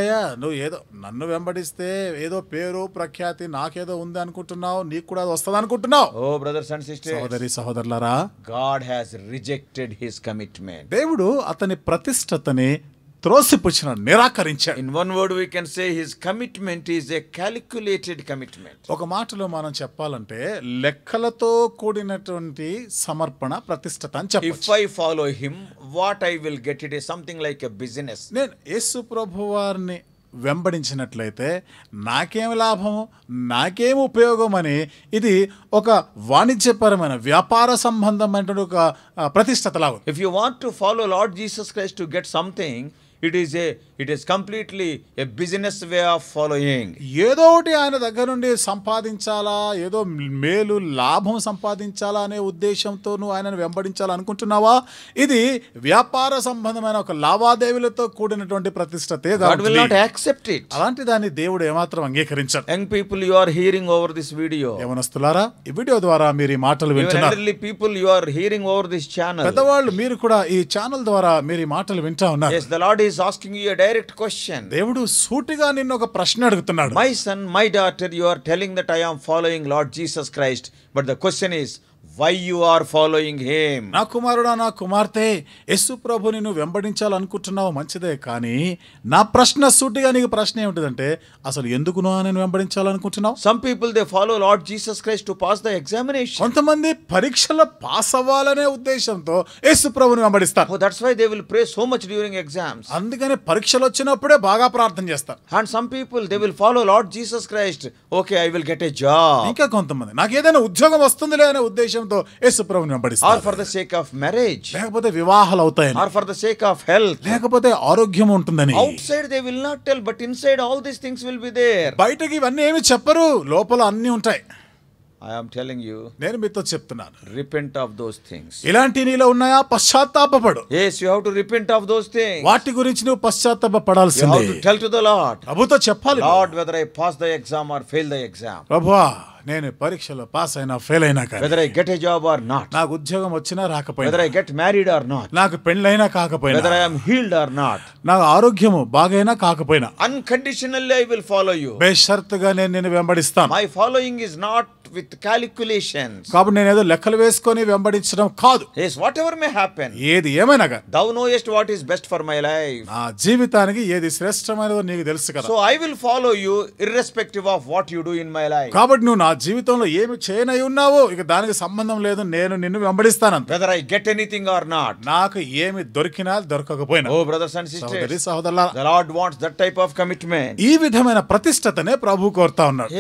అయ్యా నువ్వు ఏదో నన్ను వెంబడిస్తే ఏదో పేరు ప్రఖ్యాతి నాకేదో ఉంది అనుకుంటున్నావు నీకు కూడా అది వస్తుంది అనుకుంటున్నావు ఓ బ్రదర్స్ అండ్ సిస్టర్ సోదరి సహోదరులరా God has rejected his commitment దేవుడు అతని ప్రతిష్టతని త్రోసిపుచ్చిన నిరాకరించాడు in one word we can say his commitment is a calculated commitment ఒక మాటలో మనం చెప్పాలంటే లెక్కలతో కూడినటువంటి సమర్పణ ప్రతిష్టత అని చెప్పి if I follow him what I will get it is something like a business నేను యేసు ప్రభు వారిని వెంబడించినట్లయితే నాకేమి లాభము నాకేమి ఉపయోగం అని ఇది ఒక వాణిజ్యపరమైన వ్యాపార సంబంధమైన ఒక ప్రతిష్టత లాభం if you want to follow lord Jesus Christ to get something it is a it is completely a business way of following ఏదో ఒకటి ఆయన దగ్గర నుండి సంపాదించాలా ఏదో మేలు లాభం సంపాదించాలా అనే ఉద్దేశంతో నువ్వు ఆయనను వెంబడించాలనుకుంటున్నావా ఇది వ్యాపార సంబంధమైన ఒక లావాదేవీలతో కూడినటువంటి ప్రతిష్టతే యాక్సెప్ట్ ఇట్ అలాంటి దాన్ని దేవుడు ఏమాత్రం అంగీకరించారు young people you are hearing over this video ఏమనొస్తున్నారా ఈ వీడియో ద్వారా మీరు ఈ మాటలు వింటున్నారు people you are hearing over this channel పెద్దవాళ్ళు మీరు కూడా ఈ ఛానల్ ద్వారా మీరు ఈ మాటలు వింటా ఉన్నారు is asking you direct question దేవుడు సూటిగా నిన్ను ఒక ప్రశ్న అడుగుతున్నాడు my son my daughter you are telling that I am following lord Jesus Christ but the question is why you are following him నా కుమారుడా నా కుమార్తె యస్సు ప్రభుని నువ్వు వెంబడించాలనుకుంటున్నావు మంచిదే కానీ నా ప్రశ్న సూటిగా నీకు ప్రశ్న ఏమిటిదంటే అసలు ఎందుకు నేను వెంబడించాలనుకుంటున్నావు some people they follow lord Jesus Christ to pass the examination కొంతమంది పరీక్షలో పాస్ అవ్వాలనే ఉద్దేశంతో యస్సు ప్రభుని వెంబడిస్తారు that's why they will pray so much during exams అందుకని పరీక్షలు వచ్చినప్పుడే బాగా ప్రార్థన చేస్తారు and some people they will follow lord Jesus Christ okay I will get a job ఇంకా కొంతమంది నాకు ఏదైనా ఉద్యోగం వస్తుందిలే అనే ఉద్దేశం ఉద్దేశంతో యేసుప్రభుని వెంబడిస్తారు or for the sake of marriage లేకపోతే వివాహాలు అవుతాయి or for the sake of health లేకపోతే ఆరోగ్యం ఉంటుందని outside they will not tell but inside all these things will be there బయటకి ఇవన్నీ ఏమి చెప్పరు లోపల అన్ని ఉంటాయి ఆమ్ టెలింగ్ యూ నేను మీతో చెప్తున్నాను రిపెంట్ ఆఫ్ దోస్ థింగ్స్ ఇలాంటి నీలో ఉన్నాయా పశ్చాత్తాపపడు yes you have to repent of those things వాటి గురించి నువ్వు పశ్చాత్తాపపడాల్సిందే you tell to the lord ప్రభుతో చెప్పాలి lord whether I pass the exam or fail the exam ప్రభువా నేను పరీక్షలో పాస్ అయినా ఫెయిల్ అయినా కానీ get a job or not నాకు ఉద్యోగం వచ్చినా రాకపోయినా I get married or not నాకు పెళ్ళైనా కాకపోయినా whether I am healed or not నా ఆరోగ్యము బాగైనా కాకపోయినా unconditionally I will follow you బేషరతుగా నేను నిన్ను వెంబడిస్తాను my following is not with calculation కాబట్టి నేను ఏదో లెక్కలు వేసుకొని వెంబడించడం కాదు yes whatever may happen ఏది ఏమైనా thou knowest what is best for my life నా జీవితానికి ఏది శ్రేష్టమైనదో నీకు తెలుసు కదా so I will follow you irrespective of what you do in my life కాబట్టి నువ్వు నా జీవితంలో ఏమి చేయనై ఉన్నావో ఇక దానికి సంబంధం లేదు నేను నిన్ను వెంబడిస్తాను brother I get anything or not నాకు ఏమి దొరికినా దొరకకపోయినా ఓ బ్రదర్స్ అండ్ సిస్టర్స్ సోదరులారా the lord wants that type of commitment ఈ విధమైన ప్రతిష్టతనే ప్రభు కోరుతా ఉన్నాడు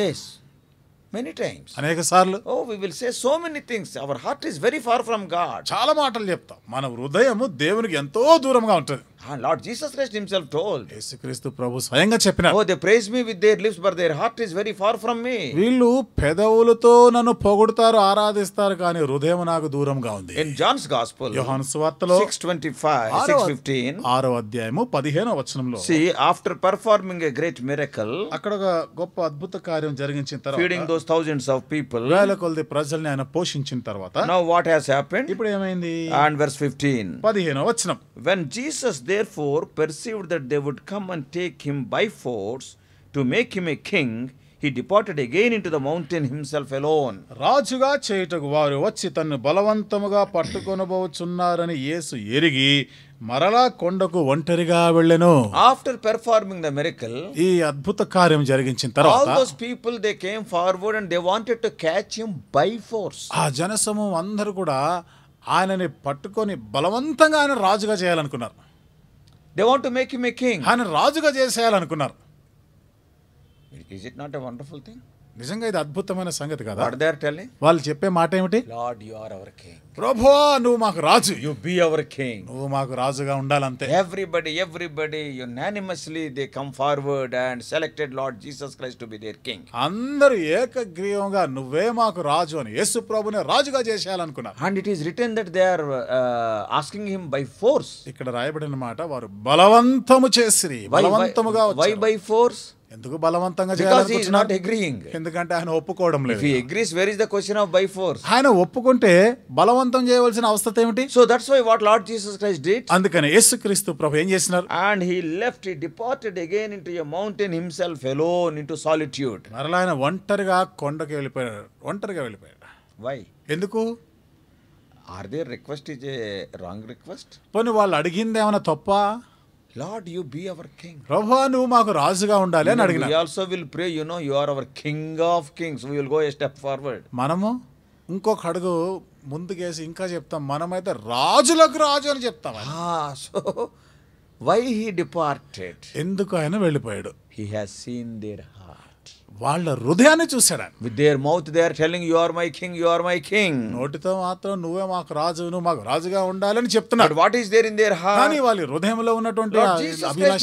మెనీ టైమ్స్ అనేక సార్లు oh we will say so many things our heart is very far from God చాలా మాటలు చెప్తాం మన హృదయం దేవునికి ఎంతో దూరంగా ఉంటుంది lord Jesus Christ himself told యేసుక్రీస్తు ప్రభు స్వయంగా చెప్పినా oh they praise me with their lips but their heart is very far from me వీళ్ళు పెదవులతో నన్ను పొగుడతారు ఆరాధిస్తారు కానీ హృదయం నాకు దూరంగా ఉంది ఇన్ జాన్స్ గాస్పెల్ యోహాను సువార్తలో 625 615 ఆరో అధ్యాయము 15వ వచనంలో see after performing a great miracle అక్కడ ఒక గొప్ప అద్భుత కార్యం జరిగించిన తర్వాత feeding those thousands of people వేల కొలది ప్రజల్ని ఆయన పోషించిన తర్వాత నౌ వాట్ హాస్ హ్యాపెండ్ ఇప్పుడు ఏమైంది అండ్ వర్స్ 15 15వ వచనం when Jesus therefore perceived that they would come and take him by force to make him a king, he departed again into the mountain himself alone. రాజుగా చేయుటకు వారు వచ్చి తన్ను బలవంతముగా పట్టుకొనబోచున్నారని యేసు ఎరిగి మరలా కొండకు ఒంటరిగా వెళ్ళెను ఆఫ్టర్ పెర్ఫార్మింగ్ ద మెరికల్ ఈ అద్భుత కార్యం జరిగించిన తర్వాత all those people they came forward and they wanted to catch him by force ఆ జనసమూహం అందరూ కూడా ఆయనని పట్టుకొని బలవంతంగా ఆయన రాజుగా చేయాలనుకున్నారు they want to make you me king ఆయన రాజుగా చేసేయాలనుకున్నారు is it not a wonderful thing నిజంగా ఇది అద్భుతమైన సంగతి కదా వాళ్ళు చెప్పే మాట ఏమిటి lord you are our king ప్రభు నువ్వు మాకు రాజు యు బి అవర్ కింగ్ నువ్వు మాకు రాజుగా ఉండాలంతే everybody everybody unanimously they come forward and selected lord Jesus Christ to be their king అందరూ ఏకగ్రీవంగా నువ్వే మాకు రాజు అని యేసు ప్రభునే రాజుగా చేసేయాలనుకున్నారు and it is written that they are asking him by force ఇక్కడ రాయబడిన మాట వారు బలవంతము చేసిరి బలవంతముగా వై బై ఫోర్స్ ఎందుకు బలవంతంగా అగ్రీయింగ్ ఎందుకంటే ఆయన ఒప్పుకోవడం లేదు he agrees where is the question of by force ఆయన ఒప్పుకుంటే బలవంతం చేయవలసిన అవస్థత ఏమిటి so that's why what lord Jesus Christ did అందుకని యేసుక్రీస్తు ప్రభు ఏం చేసినారు and he left he departed again into a mountain himself alone into solitude మరలా ఆయన ఒంటరిగా కొండకి వెళ్ళిపోయారు ఒంటరిగా వెళ్ళిపోయారు వై ఎందుకు are their request is a wrong request పోనీ వాళ్ళు అడిగింది ఏమైనా తప్ప lord you be hour king ప్రభువా నువ్వు మాకు రాజుగా ఉండాలి అని అడిగిన also will pray you know you are our king of kings we will go a step forward మనము ఇంకొక అడుగు ముందుకేసి ఇంకా చెప్తాం మనమైతే రాజులకు రాజు అని చెప్తాం సో వై హీ డిపార్టెడ్ ఎందుకు ఆయన వెళ్ళిపోయాడు హీ హాస్ సీన్ దేర్ వాళ్ళ హృదయాన్ని చూశాడు ఆయన with their mouth they telling you are my king you are my king నోటితో మాత్రం నువ్వే మాకు రాజు నువ్వు మాకు రాజుగా ఉండాలని చెప్తున్నాడు what is there in their heart కానీ వాళ్ళ హృదయంలో ఉన్నటువంటి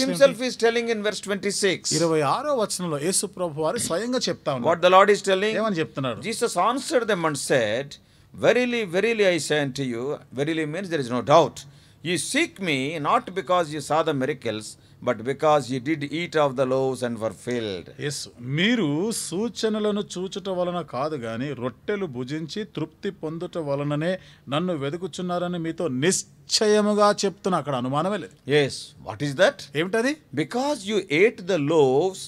himself is telling in verse 26 26వ వచనంలో యేసు ప్రభు వారు స్వయంగా చెప్తా ఉన్నారు what the lord is telling ఏమని చెప్తున్నాడు Jesus answered them and said verily verily I say to you verily means there is no doubt you seek me not because you saw the miracles but because you did eat of the loaves and for filled yes మీరు సూచనలను చూచట వలన కాదు కానీ రొట్టెలు భుజించి తృప్తి పొందుట వలననే నన్ను వెదుకుచున్నారని మీతో నిశ్చయముగా చెప్తున్నా అక్కడ అనుమానమే లేదు ఎస్ వాట్ ఈస్ దట్ ఏమిటది because you ate the loaves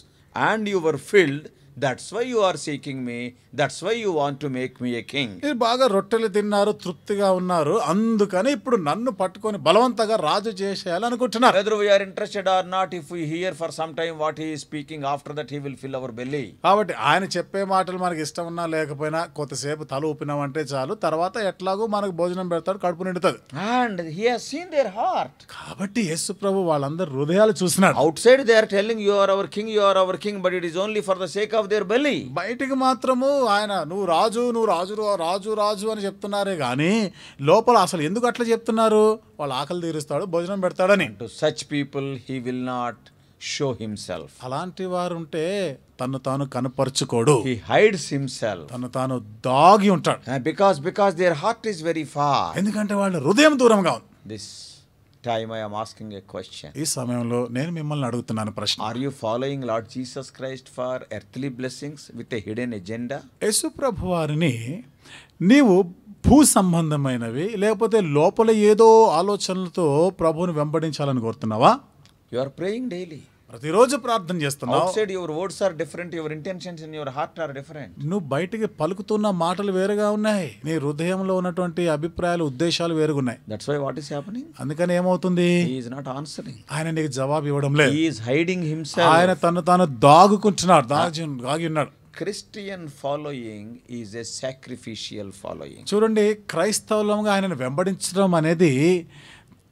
and your filled that's why you are seeking me that's why you want to make me a king మీరు బాగా రొట్టెలు తిన్నారు తృప్తిగా ఉన్నారు అందుకని ఇప్పుడు నన్ను పట్టుకొని బలవంతంగా రాజు చేసేయాలనుకుంటున్నారు whether we interested are not if you hear for some time what he speaking after that he will fill our belly కాబట్టి ఆయన చెప్పే మాటలు మనకి ఇష్టం ఉన్నా లేకపోయినా కొంతసేపు తల ఊపినామంటే చాలు తర్వాత ఎట్లాగో మనకు భోజనం పెడతాడు కడుపు నిండుతుంది and he has seen their heart కాబట్టి యేసు ప్రభు వాళ్ళందరూ హృదయాలు చూసినాడు outside they are telling you are our king you are our king but it is only for the sake of of their belly బయటికి మాత్రము ఆయన నువ్వు రాజు నువ్వు రాజు రాజు రాజు అని చెప్తున్నారే కానీ లోపల అసలు ఎందుకు అట్లా చెప్తున్నారు వాళ్ళు ఆకలి తీరుస్తాడు భోజనం పెడతాడని to such people he will not show himself అలాంటి వారు ఉంటే తను తాను కనపరుచుకోడు హీ హైడ్స్ హిమ్సెల్ఫ్ తను తాను దాగి ఉంటాడు because because their heart is very far ఎందుకంటే వాళ్ళ హృదయం దూరంగా ఉంది this time I am question ఈ సమయంలో నేను మిమ్మల్ని అడుగుతున్నాను ప్రశ్న are you following lord Jesus Christ for earthly blessings with a hidden agenda యేసు వారిని నీవు భూ సంబంధమైనవి లేకపోతే లోపల ఏదో ఆలోచనలతో ప్రభువుని వెంబడించాలని కోరుతున్నావా యు ఆర్ ప్రేయింగ్ డైలీ ప్రతిరోజు ప్రార్థన చేస్తున్నావు side your words are different your intentions in your heart are different నువ్వు బయటికి పలుకుతున్న మాటలు వేరుగా ఉన్నాయి నీ హృదయంలో ఉన్నటువంటి అభిప్రాయాలు ఉద్దేశాలు వేరుగా ఉన్నాయి that's why what is happening అందుకని ఏమవుతుంది ఈజ్ నాట్ ఆన్సరింగ్ ఆయన నీకు జవాబు ఇవ్వడం లేదు ఈజ్ హైడింగ్ హింస ఆయన తను తాను దాగుకుంటున్నాడు దాగి దాగి ఉన్నాడు Christian following is a sacrificial following చూడండి క్రైస్తవులంగా ఆయనను వెంబడించడం అనేది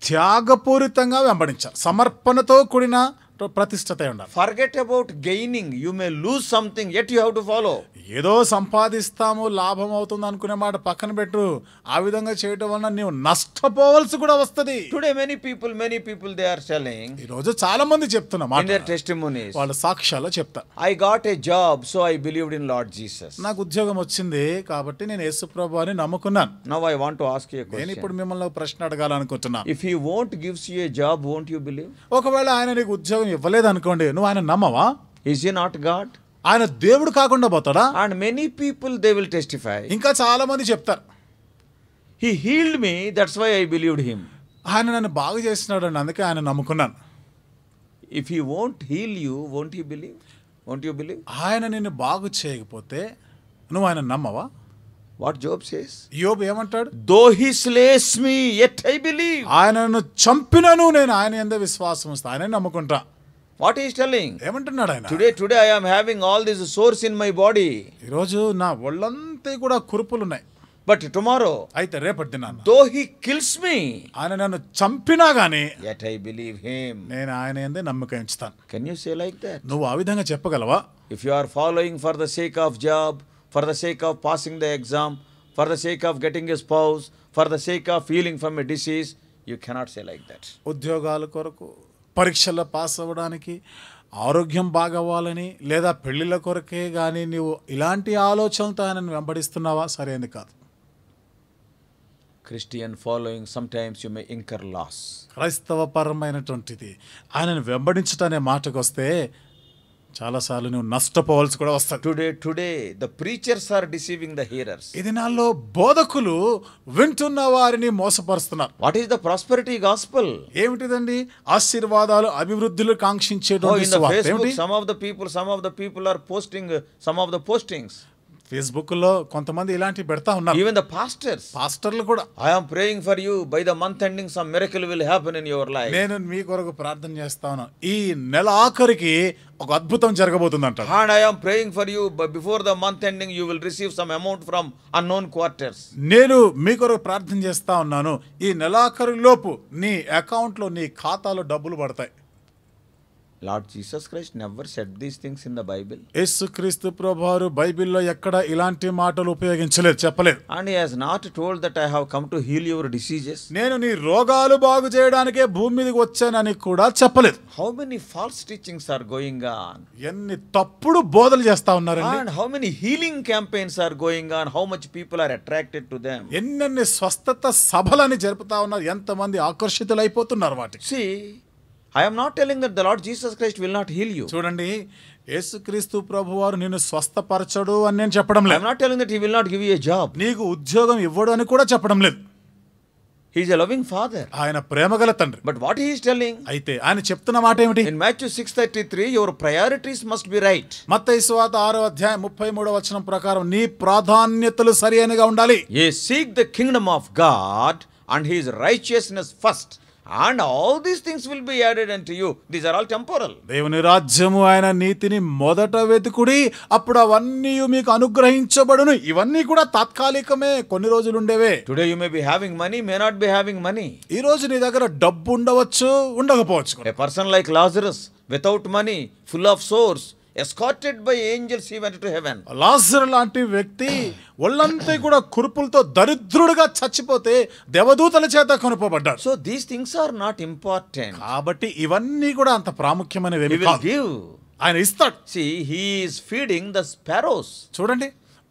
త్యాగపూరితంగా వెంబడించారు సమర్పణతో కూడిన ప్రతిష్టత ఉండాలి forget about gaining you may lose something yet you have to follow ఏదో సంపాదిస్తాము లాభం అవుతుంది అనుకునే మాట పక్కన పెట్టు ఆ విధంగా చేయడం వలన నీవు నష్టపోవాల్సి కూడా వస్తుంది today many people many people they are selling ఈ రోజు చాలా మంది చెప్తున్నా టెస్టిమోనీ వాళ్ళ సాక్ష్యాలు చెప్తా I got a job so I believed in Lord Jesus నాకు ఉద్యోగం వచ్చింది కాబట్టి నేను ప్రభు అని నమ్ముకున్నాను now I want to ask you నేను ఇప్పుడు మిమ్మల్ని ప్రశ్న అడగాలనుకుంటున్నా if you won't gives you a job won't you believe ఒకవేళ ఆయన నీకు ఉద్యోగం ఇవ్వలేదు అనుకోండి నువ్వు ఆయన నమ్మవా ఈజ్ యూ నాట్ గాడ్ ఆయన దేవుడు కాకుండా పోతాడా and many people they will testify ఇంకా చాలా మంది చెప్తారు he healed me that's why I believed him ఆయన నన్ను బాగు చేస్తున్నాడు అండి అందుకే ఆయన నమ్ముకున్నాను if you won't heal you won't you believe won't you believe ఆయన నిన్ను బాగు చేయకపోతే నువ్వు ఆయన నమ్మవా వాట్ జోబ్ సేస్ యోబ్ ఏమంటాడు though he slays me yet I believe ఆయనను చంపినను నేను ఆయన ఎంత విశ్వాసం వస్తా ఆయన నమ్ముకుంటా వాట్ ఈస్ టెల్లింగ్ ఏమంటున్నాడు ఆయన today today I am having all this sores in my body ఈరోజు నా ఒళ్ళంతా కూడా కురుపులు ఉన్నాయి బట్ టుమారో అయితే రేపటి దినాన దో హీ కిల్స్ మీ ఆయన నన్ను చంపినా గానీ ఎట్ ఐ బిలీవ్ హిమ్ నేను ఆయన ఎందే నమ్మకం ఉంచుతాను can you say like that నువ్వు ఆ విధంగా చెప్పగలవా if you are following for the sake of job for the sake of passing the exam for the sake of getting a spouse for the sake of healing from a disease you cannot say like that ఉద్యోగాల కొరకు పరీక్షల్లో pass అవ్వడానికి ఆరోగ్యం బాగవ్వాలని లేదా పెళ్ళిళ్ళ కొరకే కానీ నీవు ఇలాంటి ఆలోచనలతో ఆయనను వెంబడిస్తున్నావా సరైనది కాదు Christian following times you may incur loss క్రైస్తవ పరమైనటువంటిది ఆయనను వెంబడించటనే మాటకు వస్తే చాలాసార్లు నువ్వు నష్టపోవాల్సి కూడా వస్తుంది today today the preachers are deceiving the hearers ఈ దినాల్లో బోధకులు వింటున్న వారిని మోసపరుస్తున్నారు what is the prosperity gospel ఏమిటిదండి ఆశీర్వాదాలు అభివృద్ధులు కాంక్షించే some of the people some of the people are posting some of the postings Facebook లో కొంతమంది ఇలాంటివి పెడతా ఉన్నారు ఈవెన్ ద పాస్టర్స్ పాస్టర్లు కూడా I am praying for you by the month ending some miracle will happen in your life నేను మీ కొరకు ప్రార్థన చేస్తాను ఈ నెల ఆఖరికి ఒక అద్భుతం జరగబోతుందంట and I am praying for you before the month ending you will receive some amount from unknown quarters నేను మీ కొరకు ప్రార్థన చేస్తా ఉన్నాను ఈ నెలాఖరు లోపు నీ అకౌంట్లో నీ ఖాతాలో డబ్బులు పడతాయి Lord Jesus Christ never said these things in the Bible యేసు క్రీస్తు ప్రభువారు బైబిల్లో ఎక్కడ ఇలాంటి మాటలు ఉపయోగించలేదు చెప్పలేదు and he has not told that I have come to heal your diseases నేను నీ రోగాలు బాగు చేయడానికే భూమి మీదకి వచ్చానని కూడా చెప్పలేదు how many false teachings are going on ఎన్ని తప్పుడు బోధలు చేస్తా ఉన్నారు and how many healing campaigns are going on how much people are attracted to them ఎన్నెన్ని స్వస్థత సభలని జరుపుతా ఉన్నారు ఎంతమంది ఆకర్షితులైపోతున్నారు వాటికి see I'm not telling that the Lord Jesus Christ will not heal you చూడండి యేసుక్రీస్తు ప్రభు వారు నిన్ను స్వస్థపరచడు అని నేను చెప్పడం లేదు not telling that he will not give you job నీకు ఉద్యోగం ఇవ్వడు అని కూడా చెప్పడం లేదు హీఈస్ ఎ లవింగ్ ఫాదర్ ఆయన ప్రేమగల తండ్రి బట్ వాట్ హీస్ టెల్లింగ్ అయితే ఆయన చెప్తున్న మాట ఏమిటి in thirty three your priorities must be right మత్తయి ఆరో 6వ అధ్యాయం మూడో వచనం ప్రకారం నీ ప్రాధాన్యతలు సరి అనిగా ఉండాలి a seek the kingdom of God and his righteousness first and all these things will be added and you these are all temporal దేవుని రాజ్యము ఆయన నీతిని మొదట వెతుకుడి అప్పుడు అవన్నీ మీకు అనుగ్రహించబడును ఇవన్నీ కూడా తాత్కాలికమే కొన్ని రోజులు ఉండేవే today you may be having money may not be having money ఈ రోజు నీ దగ్గర డబ్బు ఉండవచ్చు ఉండకపోవచ్చు a person like Lazarus without money full of sores escorted by angels he went to heaven లాజర్ లాంటి వ్యక్తి ఒళ్ళంతా కూడా కురుపులతో దరిద్రుడుగా చచ్చిపోతే దేవదూతల చేత కొనుపబడ్డారు so these things are not important కాబట్టి ఇవన్నీ కూడా అంత ప్రాముఖ్యమైనవి ఆయన ఇస్తాడు see he is feeding the sparrows చూడండి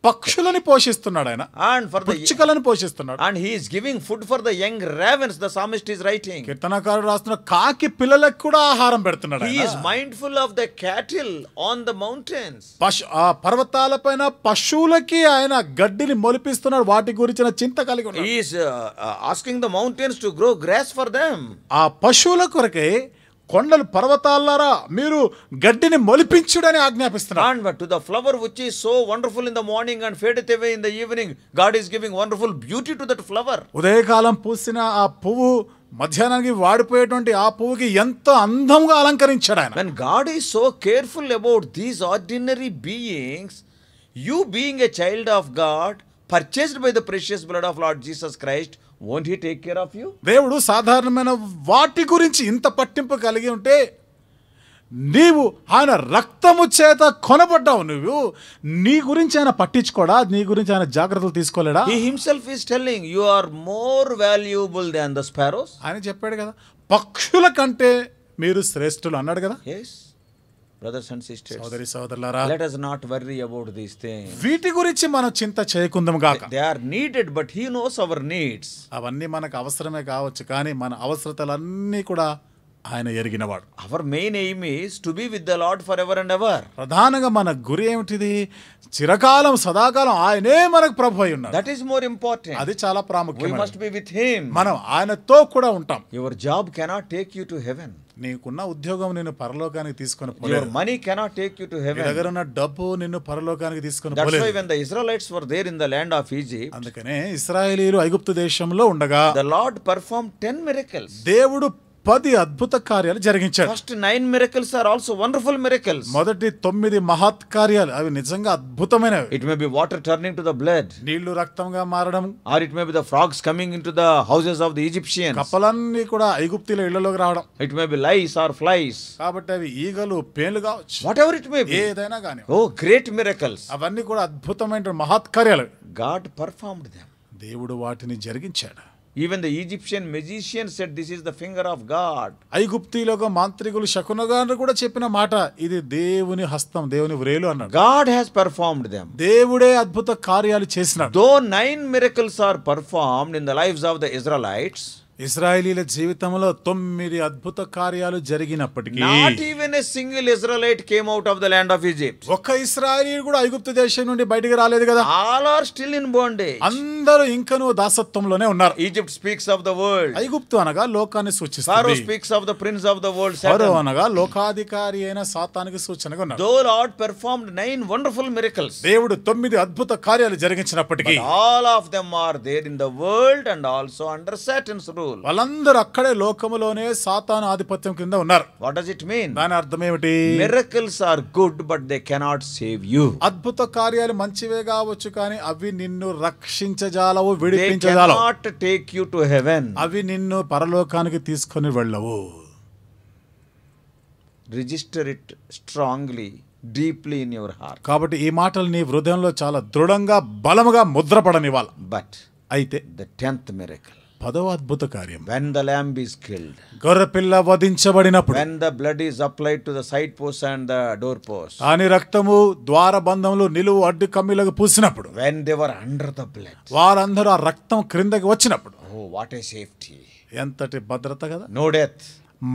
పక్షులని పోషిస్తున్నాడు ఆయన అండ్ ఫర్ పిచ్చుకలను పోషిస్తున్నాడు and he is giving food for the young ravens the psalmist is writing కీర్తనకారుడు రాస్తున్న కాకి పిల్లలకు కూడా ఆహారం పెడుతున్నాడు he is mindful of the cattle on the mountains పశు ఆ పర్వతాలపైన పశువులకి ఆయన గడ్డిని మొలిపిస్తున్నాడు వాటి గురించిన చింత కలిగి ఉన్నాడు he is asking the mountains to grow grass for them ఆ పశువుల కొరకే కొండలు పర్వతాలారా మీరు గడ్డిని మొలిపించుడని ఆజ్ఞాపిస్తున్నారు the flower which so wonderful in the morning and fade away in the evening God is giving wonderful beauty to that flower ఉదయకాలం పూసిన ఆ పువ్వు మధ్యాహ్నానికి వాడిపోయేటువంటి ఆ పువ్వుకి ఎంతో అందంగా అలంకరించాడు ఆయన and God is so careful about these ordinary beings you being a child of God purchased by the precious blood of lord Jesus Christ won't he take care of you దేవుడు సాధారణమైన వాటి గురించి ఇంత పట్టింపు కలిగి ఉంటే నీవు ఆయన రక్తము చేత కొనబడ్డావు నువ్వు నీ గురించి ఆయన పట్టించుకోడా నీ గురించి ఆయన జాగ్రత్తలు తీసుకోలేడా he himself is telling you are more valuable than the sparrows ఆయన చెప్పాడు కదా పక్షుల కంటే మీరు శ్రేష్ఠులు అన్నాడు కదా ఎస్ బ్రదర్స్ అండ్ సిస్టర్స్ సోదరి సోదరులారా let us not worry about these things వీటి గురించి మనం చింత చేయకుందాం గాక they are needed but he knows our needs అవన్నీ మనకు అవసరమే కావచ్చు కానీ మన అవసరతలన్నీ కూడా ఆయన ఎరిగినవాడు our main aim is to be with the Lord for ever and ever ప్రధానంగా మన గురి ఏమిటిది చిరకాలం సదాకాలం ఆయనే మనకు ప్రభు అయి ఉన్నారు దట్ ఈస్ మోర్ ఇంపార్టెంట్ అది చాలా ప్రాముఖ్యం మస్ట్ బి విత్ హిమ్ మనం ఆయనతో కూడా ఉంటాం your job cannot take you to heaven నీకున్న ఉద్యోగం నిన్ను పరలోకానికి తీసుకొని your money cannot take you to heaven దగ్గర ఉన్న డబ్బు నిన్ను పరలోకానికి తీసుకొని that's why when the Israelites were there in the land of Egypt అందుకనే ఇశ్రాయేలీయులు ఐగుప్తు దేశంలో ఉండగా ద లార్డ్ పర్ఫార్మ్ 10 మిరకల్స్ దేవుడు పది అద్భుత కార్యాలు జరిగించాడు first nine miracles are also wonderful miracle మొదటి తొమ్మిది మహత్ కార్యాలు అవి నిజంగా అద్భుతమైనవి it may be water turning to the blood నీళ్లు రక్తంగా మారడం or it may be the frogs coming into the houses of the Egyptian కప్పలన్నీ కూడా ఐగుప్తిల ఇళ్లలోకి రావడం it may be lice or flies కాబట్టి అవి ఈగలు పేలు కావచ్చు whatever it may be ఏదైనా కానీ ఓ గ్రేట్ మిరకల్స్ అవన్నీ కూడా అద్భుతమైన మహత్ కార్యాలు గాడ్ పర్ఫార్మ్డ్ దెం దేవుడు వాటిని జరిగించాడు even the Egyptian magician said this is the finger of God ఐగుప్తిలో మాంత్రికులు శకునగారు కూడా చెప్పిన మాట ఇది దేవుని హస్తం దేవుని వ్రేలు అన్నాడు గాడ్ హ్యాస్ పర్ఫార్మ్డ్ దెమ్ దేవుడే అద్భుత కార్యాలు చేసిన though nine miracles are performed in the lives of the Israelites ఇస్రాయేలీల జీవితంలో తొమ్మిది అద్భుత కార్యాలు జరిగినప్పటికీ not single Israelite came out of the land of Egypt ఒక్క ఇస్రాయేలీ కూడా ఐగుప్త దేశం నుండి బయటికి రాలేదు కదా all are still in bondage అందరూ ఇంకనూ దాసత్వంలోనే ఉన్నారు Egypt speaks of the world ఐగుప్తు అనగా లోకాన్ని సూచిస్తుంది Pharaoh speaks of the prince of the world సారో అనగా లోకాధికారి అయిన సాతానికి సూచనగా ఉన్నారు though Lord performed nine wonderful miracles దేవుడు తొమ్మిది అద్భుత కార్యాలు జరిగించినప్పటికీ all of them are there in the world and also under Satan's rule rule వాళ్ళందరూ అక్కడే లోకములోనే సాతాను ఆధిపత్యం కింద ఉన్నారు వాట్ డస్ ఇట్ మీన్ దాని అర్థం ఏమిటి miracles are good but they cannot save you అద్భుత కార్యాలు మంచివే కావచ్చు కానీ అవి నిన్ను రక్షించజాలవు విడిపించజాలవు not take you to heaven అవి నిన్ను పరలోకానికి తీసుకొని వెళ్ళవు register it strongly deeply in your heart కాబట్టి ఈ మాటలు నీ హృదయంలో చాలా దృఢంగా బలముగా ముద్రపడనివ్వాలి బట్ అయితే ద టెన్త్ మిరకల్ పదవ అద్భుత కార్యం when the lamb is killed గొర్రె పిల్ల వధించబడినప్పుడు when the blood is applied to the side post and the door post దాని రక్తము ద్వార బంధంలో నిలువు అడ్డు కమ్మిలకు పూసినప్పుడు when they were under the blood వారందరూ ఆ రక్తం క్రిందకి వచ్చినప్పుడు ఓ వాట్ ఏ సేఫ్టీ ఎంతటి భద్రత కదా నో డెత్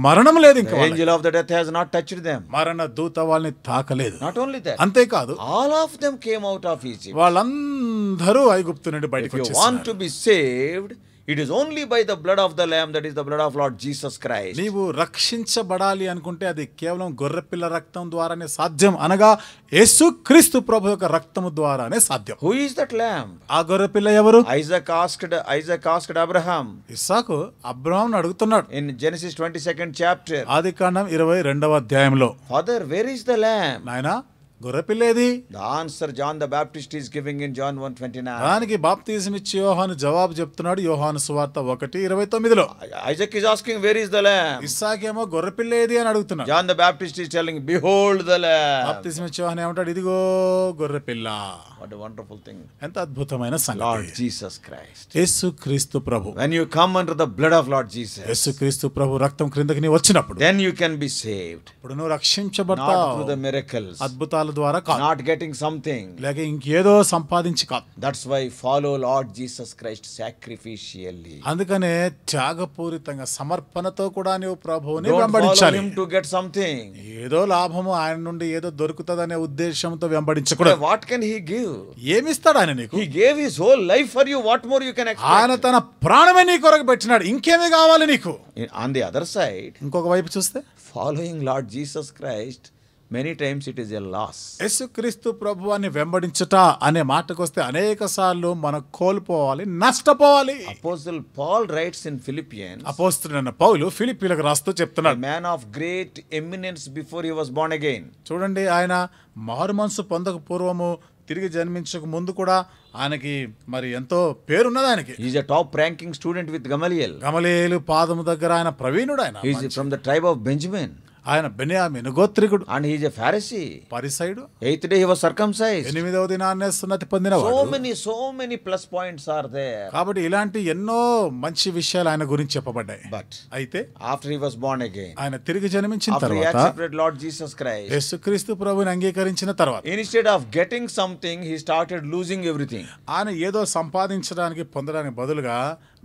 మరణం లేదు ఇంకా angel of the death has not touched them మరణ దూత వాళ్ళని తాకలేదు నాట్ ఓన్లీ దట్ అంతే కాదు all of them came out of Egypt వాళ్ళందరూ ఐగుప్తు నుండి బయటకు వచ్చేసారు want to be saved it is only by the blood of the lamb that is the blood of lord Jesus Christ నీవు రక్షించబడాలి అనుకుంటే అది కేవలం గొర్రెపిల్ల రక్తం ద్వారానే సాధ్యం అనగా యేసు క్రీస్తు ప్రభు యొక్క రక్తము ద్వారానే సాధ్యం హూ ఇస్ దట్ ల్యామ్ ఆ గొర్రెపిల్ల ఎవరు Isaac asked Isaac asked Abraham ఇస్సాకు అబ్రహాం అడుగుతున్నాడు in Genesis twenty second chapter ఆది కాండం ఇరవై రెండవ అధ్యాయంలో father where is the lamb నాయనా గొర్రెపిల్లేది the answer John the Baptist is giving in John one twenty nine దానికి బాప్తిజం ఇచ్చి యోహాను జవాబు చెప్తున్నాడు యోహాను సువార్త ఒకటి ఇరవై తొమ్మిదిలో Isaac is asking where is the lamb Isaac ఏమో గొర్రెపిల్లేది అని అడుగుతున్నాడు John the Baptist is telling behold the lamb బాప్తిజం ఇచ్చి యోహాను ఏమంటాడు ఇదిగో గొర్రెపిల్ల వాట్ వండర్ఫుల్ థింగ్ ఎంత అద్భుతమైన లార్డ్ జీసస్ క్రైస్ట్ యేసు క్రీస్తు ప్రభు when you come under the blood of lord Jesus యేసు క్రీస్తు ప్రభు రక్తం క్రిందకి నీ వచ్చినప్పుడు then you can be saved ఇప్పుడు నువ్వు రక్షించబడతావు త్రూ ద మిరకల్స్ అద్భుతాల ద్వారా కాదు నాట్ గెటింగ్ సంథింగ్ లేక ఇంకేదో సంపాదించి కాదు that's why follow lord Jesus Christ sacrificially అందుకనే త్యాగపూరితంగా సమర్పణతో కూడా నువ్వు ప్రభువుని వెంబడించాలి టు గెట్ సంథింగ్ ఏదో లాభము ఆయన నుండి ఏదో దొరుకుతదనే ఉద్దేశంతో వెంబడించకూడదు what can he give you ఏమిస్తాడు ఆయన నీకు he gave his whole life for you what more you can ఆయన తన ప్రాణమే నీ కొరకు పెట్టినాడు ఇంకేమి కావాలి నీకు ఆన్ ది అదర్ సైడ్ ఇంకొక వైపు చూస్తే following lord Jesus Christ many times it is a loss యేసుక్రీస్తు ప్రభువాన్ని వెంబడించట అనే మాటకు వస్తే అనేక సార్లు మనం కోల్పోవాలి నష్టపోవాలి apostle Paul writes in Philippian అపోస్తుడైన పౌలు ఫిలిపీలకు రాస్తూ చెప్తున్నాడు man of great eminence before he was born again చూడండి ఆయన మారు మనసు పొందక పూర్వము తిరిగి జన్మించక ముందు కూడా ఆయనకి మరి ఎంతో పేరున్నది ఆయనకి is a top ranking student with Gamaliel గమలియలు పాదము దగ్గర ఆయన ప్రవీణుడు ఆయన from the tribe of Benjamin ఆయన బెనియామిన్ గోత్రికుడు and he's a Pharisee Pharisaic eighth day he was ఎనిమిదవ దినాన్నే సున్నతి పొందిన so many so many plus points are there కాబట్టి ఇలాంటి ఎన్నో మంచి విషయాలు ఆయన గురించి చెప్పబడ్డాయి బట్ అయితే after he was born again ఆయన తిరిగి జన్మించిన తర్వాత లార్డ్ జీసస్ క్రైస్ట్ యేసుక్రీస్తు ప్రభువుని అంగీకరించిన తర్వాత instead of getting something he started losing everything ఆయన ఏదో సంపాదించడానికి పొందడానికి బదులుగా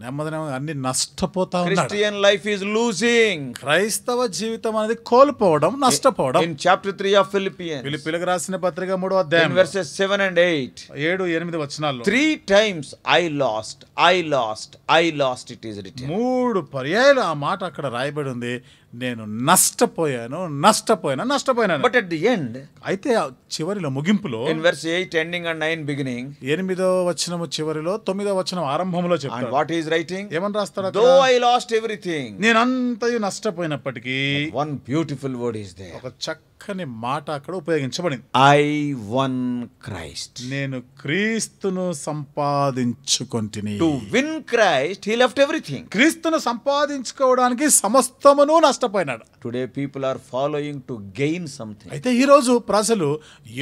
నెమ్మది నెమ్మది అన్ని నష్టపోతా క్రిస్టియన్ లైఫ్ ఈజ్ లూజింగ్ క్రైస్తవ జీవితం అనేది కోల్పోవడం నష్టపోవడం in chapter three of Philippian ఫిలిప్పీలకు రాసిన పత్రిక 3వ అధ్యాయం వర్సెస్ సెవెన్ అండ్ ఎయిట్ ఏడు ఎనిమిది వచ్చినాలు three times I lost I lost I lost it is written మూడు పర్యాయాలు ఆ మాట అక్కడ రాయబడి ఉంది నేను నష్టపోయాను నష్టపోయాను నష్టపోయాను బట్ అట్ ది ఎండ్ అయితే చివరిలో ముగింపులో in verse 8 ending and nine beginning ఎనిమిదో వచనము చివరిలో తొమ్మిదో వచనం ఆరంభంలో చెప్పాను వాట్ ఈస్ రైటింగ్ ఏమని రాస్తాడు దో ఐ లాస్ట్ ఎవ్రీథింగ్ నేను అంతయు నష్టపోయినప్పటికీ one beautiful word is they ఒక చక్క చక్కని మాట అక్కడ ఉపయోగించబడింది ఐ వన్ క్రైస్ట్ నేను క్రీస్తును సంపాదించుకుంటుని to win Christ he left everything క్రీస్తును సంపాదించుకోవడానికి సమస్తమును నష్టపోయినాడు today people are following to gain something అయితే ఈ రోజు ప్రజలు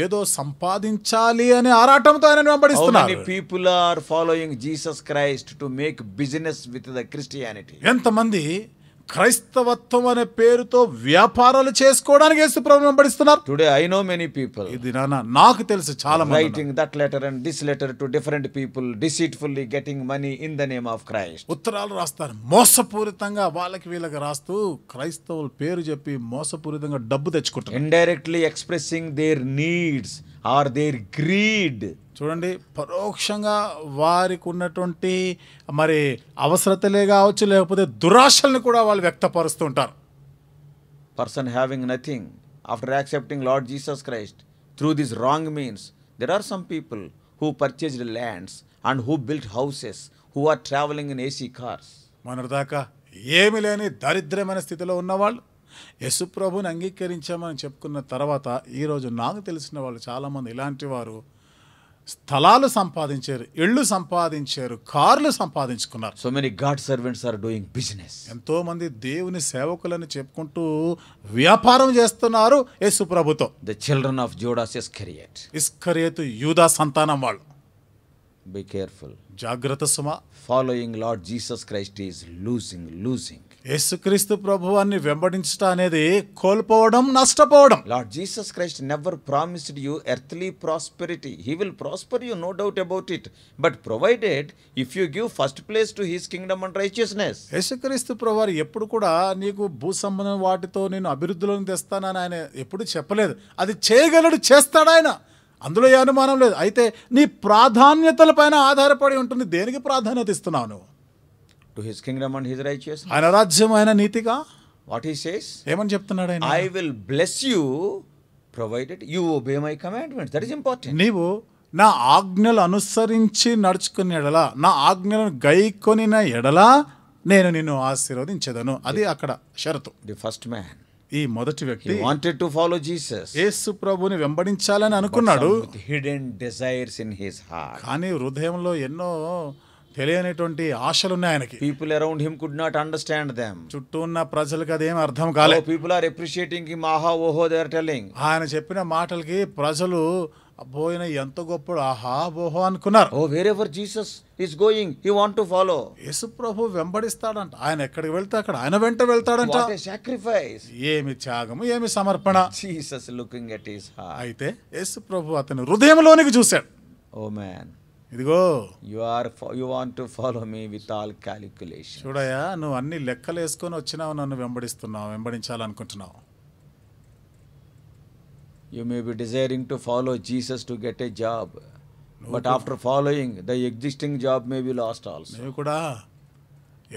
ఏదో సంపాదించాలి అనే ఆరాటంతో ఆయన వెంబడిస్తున్నారు people are following Jesus Christ to make business with the Christianity ఎంతమంది క్రైస్తవత్వం అనే పేరుతో వ్యాపారాలు చేసుకోవడానికి యేసుప్రభుని వెంబడిస్తున్నారు today I know many people ఇది నాన్న నాకు తెలుసు చాలా writing that letter and this letter to different people డిసీట్ఫుల్లీ getting money in the name of Christ ఉత్తరాలు రాస్తారు మోసపూరితంగా వాళ్ళకి వీళ్ళకి రాస్తూ క్రైస్తవుల పేరు చెప్పి మోసపూరితంగా డబ్బు తెచ్చుకుంటారు indirectly expressing their needs or their greed చూడండి పరోక్షంగా వారికి ఉన్నటువంటి మరి అవసరతలే కావచ్చు లేకపోతే దురాశల్ని కూడా వాళ్ళు వ్యక్తపరుస్తుంటారు person having nothing after accepting Lord Jesus Christ through this wrong means there are some people who purchase lands and who built houses who are travelling in AC cars మన దాకా ఏమి లేని దరిద్రమైన స్థితిలో ఉన్నవాళ్ళు యశుప్రభుని అంగీకరించామని చెప్పుకున్న తర్వాత ఈరోజు నాకు తెలిసిన వాళ్ళు చాలామంది ఇలాంటి వారు స్థలాలు సంపాదించారు ఇళ్ళు సంపాదించారు కార్లు సంపాదించుకున్నారు so many god servants are doing business ఎంతో మంది దేవుని సేవకులని చెప్పుకుంటూ వ్యాపారం చేస్తున్నారు యేసు ప్రభుత్వం the children of Judas Iscariot ఇస్కరియత్ యూదా సంతానం వాళ్ళు బి కేర్ఫుల్ జాగ్రత్త సుమ following lord Jesus Christ is losing losing యేసుక్రీస్తు ప్రభువాన్ని వెంబడించడం అనేది కోల్పోవడం నష్టపోవడం Lord Jesus Christ never promised you earthly prosperity he will prosper you no doubt about it but provided if you give first place to he's kingdom and righteousness యేసుక్రీస్తు ప్రభువారు ఎప్పుడు కూడా నీకు భూ సంబంధం వాటితో నేను అభివృద్ధిలోకి తెస్తానని ఆయన ఎప్పుడు చెప్పలేదు అది చేయగలడు చేస్తాడు ఆయన అందులో ఏ అనుమానం లేదు అయితే నీ ప్రాధాన్యతలపైన ఆధారపడి ఉంటుంది దేనికి ప్రాధాన్యత ఇస్తున్నావు నువ్వు to his kingdom and his righteous ఆయన రాజ్యం ఆయన నీతిగా వాట్ హీ సేస్ ఏమని చెప్తున్నాడు ఆయన I will bless you provided you obey my commandment that is important నీవు నా ఆజ్ఞలు అనుసరించి నడుచుకునే ఎడల నా ఆజ్ఞలను గైకొనిన ఎడల నేను నిన్ను ఆశీర్వదించదను అది అక్కడ షరతు ది ఫస్ట్ మ్యాన్ ఈ మొదటి వ్యక్తి వాంటెడ్ టు ఫాలో జీసస్ యేసు ప్రభుని వెంబడించాలని అనుకున్నాడు hidden desires in his heart కానీ హృదయంలో ఎన్నో తెలియనిటువంటి ఆశలు ఉన్నాయి ఆయనకి people around him could not understand them చుట్టూ ఉన్న ప్రజలకు అదేం అర్థం కాలేదు పీపుల్ ఆర్ అప్రిషియేటింగ్ హిమ్ ఆహా ఓహో దే ఆర్ టెల్లింగ్ ఆయన చెప్పిన మాటలకి ప్రజలు పోయిన ఎంత గొప్పడు ఆహా ఓహో అనుకున్నారు ఓ వేరే for Jesus is going he want to follow యేసు ప్రభు వెంబడిస్తాడంట ఆయన ఎక్కడికి వెళ్తే అక్కడ ఆయన వెంట వెళ్తాడంట సాక్రిఫైస్ ఏమి త్యాగము ఏమి సమర్పణ Jesus looking at his heart అయితే యేసు ప్రభు అతని హృదయంలోనికి చూశాడు ఓ oh, మ్యాన్ ఇదిగో you are you want to follow me with all calculation చూడయా నువ్వు అన్ని లెక్కలు వేసుకొని వచ్చినావు నన్ను వెంబడిస్తున్నావు వెంబడించాలనుకుంటున్నావు you may be desiring to follow Jesus to get a job but after following the existing job may be lost also నువ్వు కూడా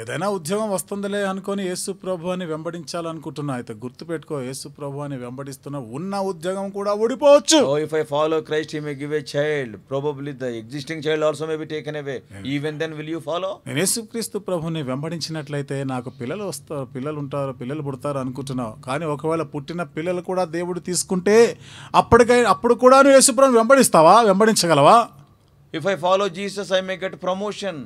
ఏదైనా ఉద్యోగం వస్తుందిలే అనుకొని యేసు ప్రభు అని వెంబడించాలనుకుంటున్నా అయితే గుర్తుపెట్టుకో యేసు ప్రభు అని వెంబడిస్తున్న ఉన్న ఉద్యోగం కూడా ఓడిపోవచ్చు oh if I follow Christ he may give child probably the existing child also may be taken away even then will you follow నేను యేసుక్రీస్తు ప్రభుని వెంబడించినట్లయితే నాకు పిల్లలు వస్తారు పిల్లలు ఉంటారు పిల్లలు పుడతారు అనుకుంటున్నావు కానీ ఒకవేళ పుట్టిన పిల్లలు కూడా దేవుడు తీసుకుంటే అప్పటికై అప్పుడు కూడా నువ్వు యేసు ప్రభుని వెంబడిస్తావా వెంబడించగలవా if I follow Jesus I may get promotion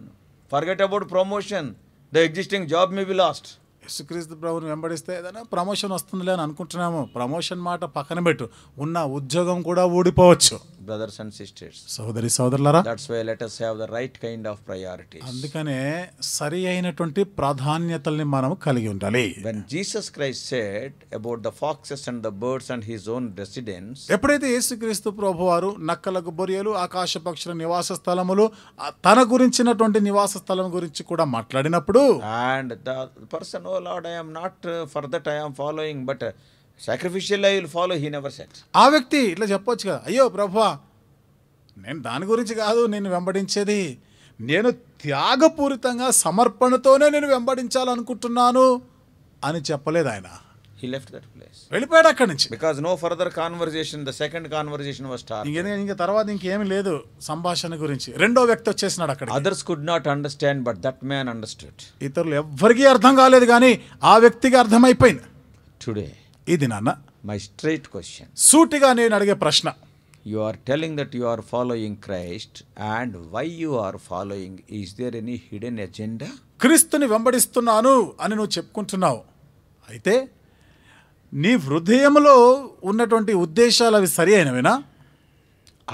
forget about promotion the existing job may be lost యేసుక్రీస్తు ప్రభుని వెంబడిస్తే ఏదైనా ప్రమోషన్ వస్తుందిలే అని అనుకుంటున్నాము ప్రమోషన్ మాట పక్కన పెట్టు ఉన్న ఉద్యోగం కూడా ఊడిపోవచ్చు బ్రదర్స్ అండ్ సిస్టర్స్ సోదరి సోదరులరా that's way let us have the right kind of priority అందుకనే సరి అయినటువంటి ప్రాధాన్యతల్ని మనం కలిగి ఉండాలి when Jesus Christ said about the foxes and the birds and his own residence ఎప్పుడైతే యేసుక్రీస్తు ప్రభువారు నక్కలకు బొరియలు ఆకాశ పక్షుల నివాస స్థలములు తన గురించినటువంటి నివాస స్థలం గురించి కూడా మాట్లాడినప్పుడు and the person oh Lord I am not for that I am following but sacrificial I will follow he never set ఆ వ్యక్తి ఇట్లా చెప్పొచ్చు కదా అయ్యో ప్రభువా నేను దాని గురించి కాదు నేను వెంబడించేది నేను త్యాగపూరితంగా సమర్పణతోనే నేను వెంబడించాలనుకుంటున్నాను అని చెప్పలేదు ఆయన హీ లెఫ్ట్ దట్ ప్లేస్ వెళ్ళిపోయాడు అక్కడి నుంచి because no further conversation the second conversation was start ఇంకే ఇంకా తర్వాత ఇంకేం లేదు సంభాషణ గురించి రెండో వ్యక్తి వచ్చేసినాడు అక్కడ others could not understand but that man understand ఇతరులు ఎవ్వరికీ అర్థం కాలేదు కానీ ఆ వ్యక్తికి అర్థమైపోయింది టుడే ఇది నాన్న మై స్ట్రైట్ క్వశ్చన్ సూటిగా నేను అడిగే ప్రశ్న you are telling that you are following Christ and why you are following is there any hidden agenda క్రీస్తుని వెంబడిస్తున్నాను అని నువ్వు చెప్పుకుంటున్నావు అయితే నీ హృదయంలో ఉన్నటువంటి ఉద్దేశాలు అవి సరి అయినవేనా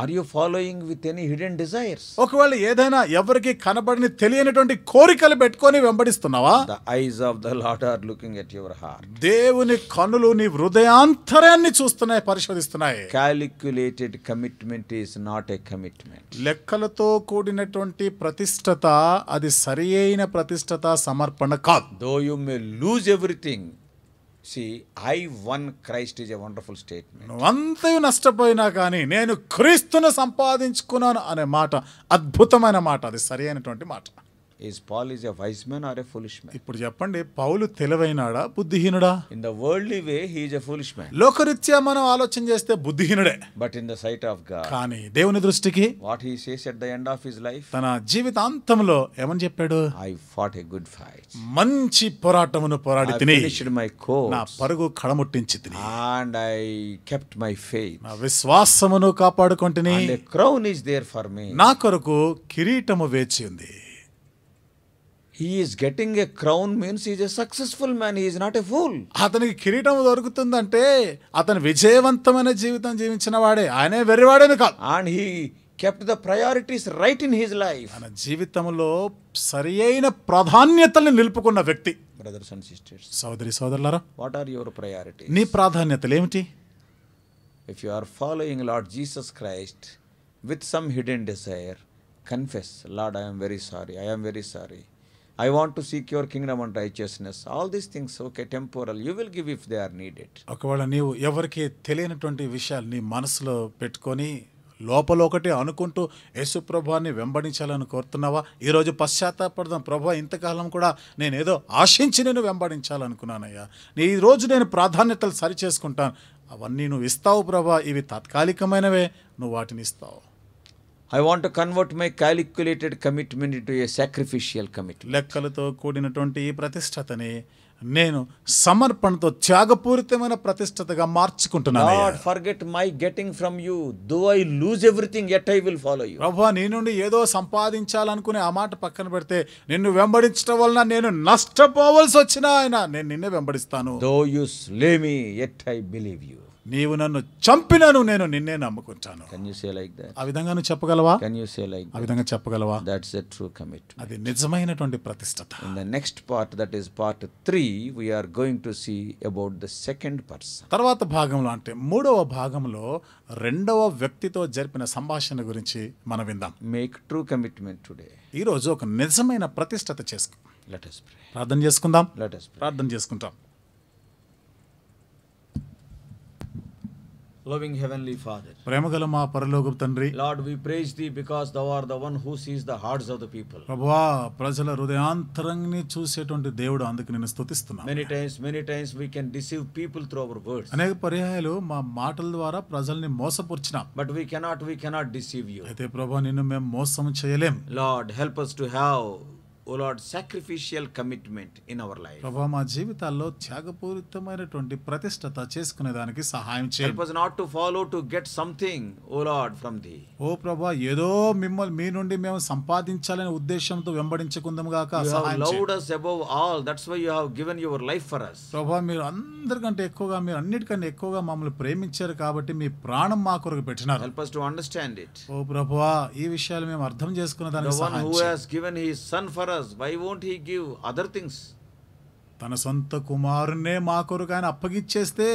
are you following with any hidden desires ఒకవేళ ఏదైనా ఎవరికి కనబడని తెలియనటువంటి కోరికలు పెట్టుకొని వెంబడిస్తున్నావా the eyes of the Lord are looking at your heart దేవుని కన్నులు నీ హృదయాంతరాన్ని చూస్తున్నాయి పరిశోధిస్తున్నాయి calculated commitment is not a commitment లెక్కలతో కూడినటువంటి ప్రతిష్టత అది సరి అయిన ప్రతిష్టత సమర్పణ కాదు though you may lose everything see I won Christ is a wonderful statement నువ్వంతయు నష్టపోయినా కానీ నేను క్రీస్తును సంపాదించుకున్నాను అనే మాట అద్భుతమైన మాట అది సరి అయినటువంటి మాట is Paul is a wise man or a foolish man ఇప్పుడు చెప్పండి పౌలు తెలివైనాడా బుద్ధిహీనుడా in the worldly way he's a foolish man లోకరీత్యా మనం ఆలోచన చేస్తే బుద్ధిహీనుడే but in the sight of God కానీ దేవుని దృష్టికి what he says at the end of his life తన జీవితాంతంలో ఏమని చెప్పాడు I fought a good fight మంచి పోరాటమును పోరాడి తిని మై కో నా పరుగు కడముట్టించి and I kept my faith నా విశ్వాసమును కాపాడుకుంటుని crown is there for me నా కొరకు కిరీటము వేచి ఉంది is getting a crown means is a successful man is not a fool అతనికి కిరీటం దొరుకుతుందంటే అతను విజయవంతమైన జీవితం జీవించిన వాడే ఆయనే వెర్రివాడేను కాదు and he kept the priorities right in his life మన జీవితంలో సరి అయిన ప్రాధాన్యతల్ని నిలుపుకున్న వ్యక్తి బ్రదర్స్ అండ్ సిస్టర్స్ సోదరి సోదరులారా వాట్ ఆర్ యువర్ ప్రయారిటీ నీ ప్రాధాన్యతలు ఏమిటి if you are following lord Jesus Christ with some hidden desire confess Lord I'm very sorry I'm very sorry I want to seek your kingdom and righteousness all these things okay temporal you will give if they are needed ఒకవేళ నీవు ఎవరికి తెలియనటువంటి విషయాలు నీ మనసులో పెట్టుకొని లోపల ఒకటి అనుకుంటూ యేసు ప్రభాన్ని వెంబడించాలని కోరుతున్నావా ఈరోజు పశ్చాత్తాపడదాం ప్రభా ఇంతకాలం కూడా నేనేదో ఆశించి నేను వెంబడించాలనుకున్నానయ్యా నీ ఈరోజు నేను ప్రాధాన్యతలు సరిచేసుకుంటాను అవన్నీ నువ్వు ఇస్తావు ప్రభా ఇవి తాత్కాలికమైనవే నువ్వు వాటిని ఇస్తావు I want convert my calculated commitment to a sacrificial commit లెక్కలతో కూడినటువంటి ఈ ప్రతిష్టతని నేను సమర్పణతో త్యాగపూరితమైన ప్రతిష్టతగా మార్చుకుంటున్నాను forget my getting from you though I lose everything yet I will follow you ప్రభా నీ నుండి ఏదో సంపాదించాలనుకునే ఆ మాట పక్కన పెడితే నిన్ను వెంబడించడం వలన నేను నష్టపోవలసి వచ్చిన ఆయన నేను నిన్నే వెంబడిస్తాను though you slay me yet I believe you నీవు నన్ను చంపినను నేను నిన్నే నమ్ముకుంటాను can you say like that ఆ విధంగాను చెప్పగలవా కెన్ యు సే లైక్ ఆ విధంగా చెప్పగలవా దట్స్ ఎ ట్రూ కమిట్ అది నిజమైనటువంటి ప్రతిష్టత in the next part that is part 3 we are going to see about the second person తర్వాత భాగంలో అంటే మూడవ భాగంలో రెండవ వ్యక్తితో జరిపిన సంభాషణ గురించి మనం విందాం మేక్ ట్రూ కమిట్మెంట్ టుడే ఈ రోజు ఒక నిజమైన ప్రతిష్టత చేసుకో లెట్ us pray ప్రార్థన చేసుకుందాం లెట్ us ప్రార్థన చేసుకుంటాం లవింగ్ హెవెన్లీ ఫాదర్ ప్రేమగల మా పరలోక తండ్రి Lord we praise thee because thou are the one who sees the hearts of the people ప్రభువా ప్రజల హృదయాంతరంగని చూసేటువంటి దేవుడు అందుకు నేను స్తుతిస్తున్నాను many times many times we can deceive people through our words అనేక పర్యాయాలు మా మాటల ద్వారా ప్రజల్ని మోసపుచ్చిన but we cannot we cannot deceive you అయితే ప్రభువా నిన్ను మేము మోసం చేయలేం Lord help us to have Lord sacrificial commitment in our life ప్రభా మా జీవితాల్లో త్యాగపూరితమైనటువంటి ప్రతిష్టత చేసుకునే దానికి సహాయం చేయండి help us not to follow to get O Lord from thee ఓ ప్రభా ఏదో మిమ్మల్ని మీ నుండి మేము సంపాదించాలనే ఉద్దేశంతో వెంబడించుకుందాం గాక సహాయం చేయండి loved us above all that's why you have ప్రభా మీరు అందరికంటే ఎక్కువగా మీరు అన్నిటికంటే ఎక్కువగా మమ్మల్ని ప్రేమించారు కాబట్టి మీ ప్రాణం మా కొరకు పెట్టినారు హెల్ప్ us to understand ఓ ప్రభా ఈ విషయాలు మేము అర్థం చేసుకున్న దానికి సహాయం చేయండి the given who son for us? Why won't he give other things? తన సొంత కుమారునే మా కొరకు ఆయన అప్పగిచ్చేస్తే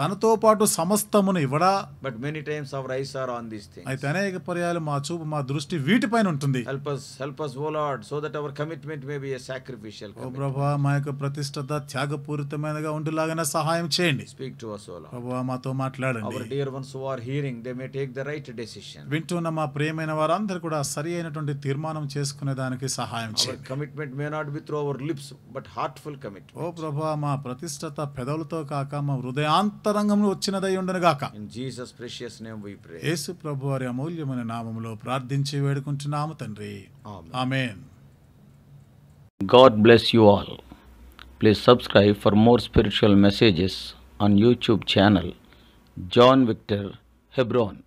తనతో పాటు సమస్తమును ఇవ్వడా but many times our eyes are on this thing అయితే అనేక పర్యాలు మా చూపు మా దృష్టి వీటిపైన ఉంటుంది help us help us O Lord so that our commitment may be a sacrificial ఓ ప్రభువా మా యొక్క ప్రతిష్టత త్యాగపూరితమైనదిగా ఉండులాగా సహాయం చేయండి speak to us O Lord ప్రభువా మాతో మాట్లాడండి our dear ones who are hearing they may take the right decision వింటున్న మా ప్రియమైన వారందరూ కూడా సరైనటువంటి తీర్మానం చేసుకునే దానికి సహాయం చేయండి commitment may not be through our lips but heartful commit ఓ ప్రభువా మా ప్రతిష్టత పెదవులతో కాక మా హృదయాంత అంతరంగంలో వచ్చినదై ఉండనుగాక ఇన్ జీసస్ నేమ్ యేసు ప్రభు వారి అమూల్యమైన నామంలో ప్రార్థించి వేడుకుంటున్నాము తండ్రి amen God bless you all please subscribe for more spiritual messages on YouTube channel John Victor Hebron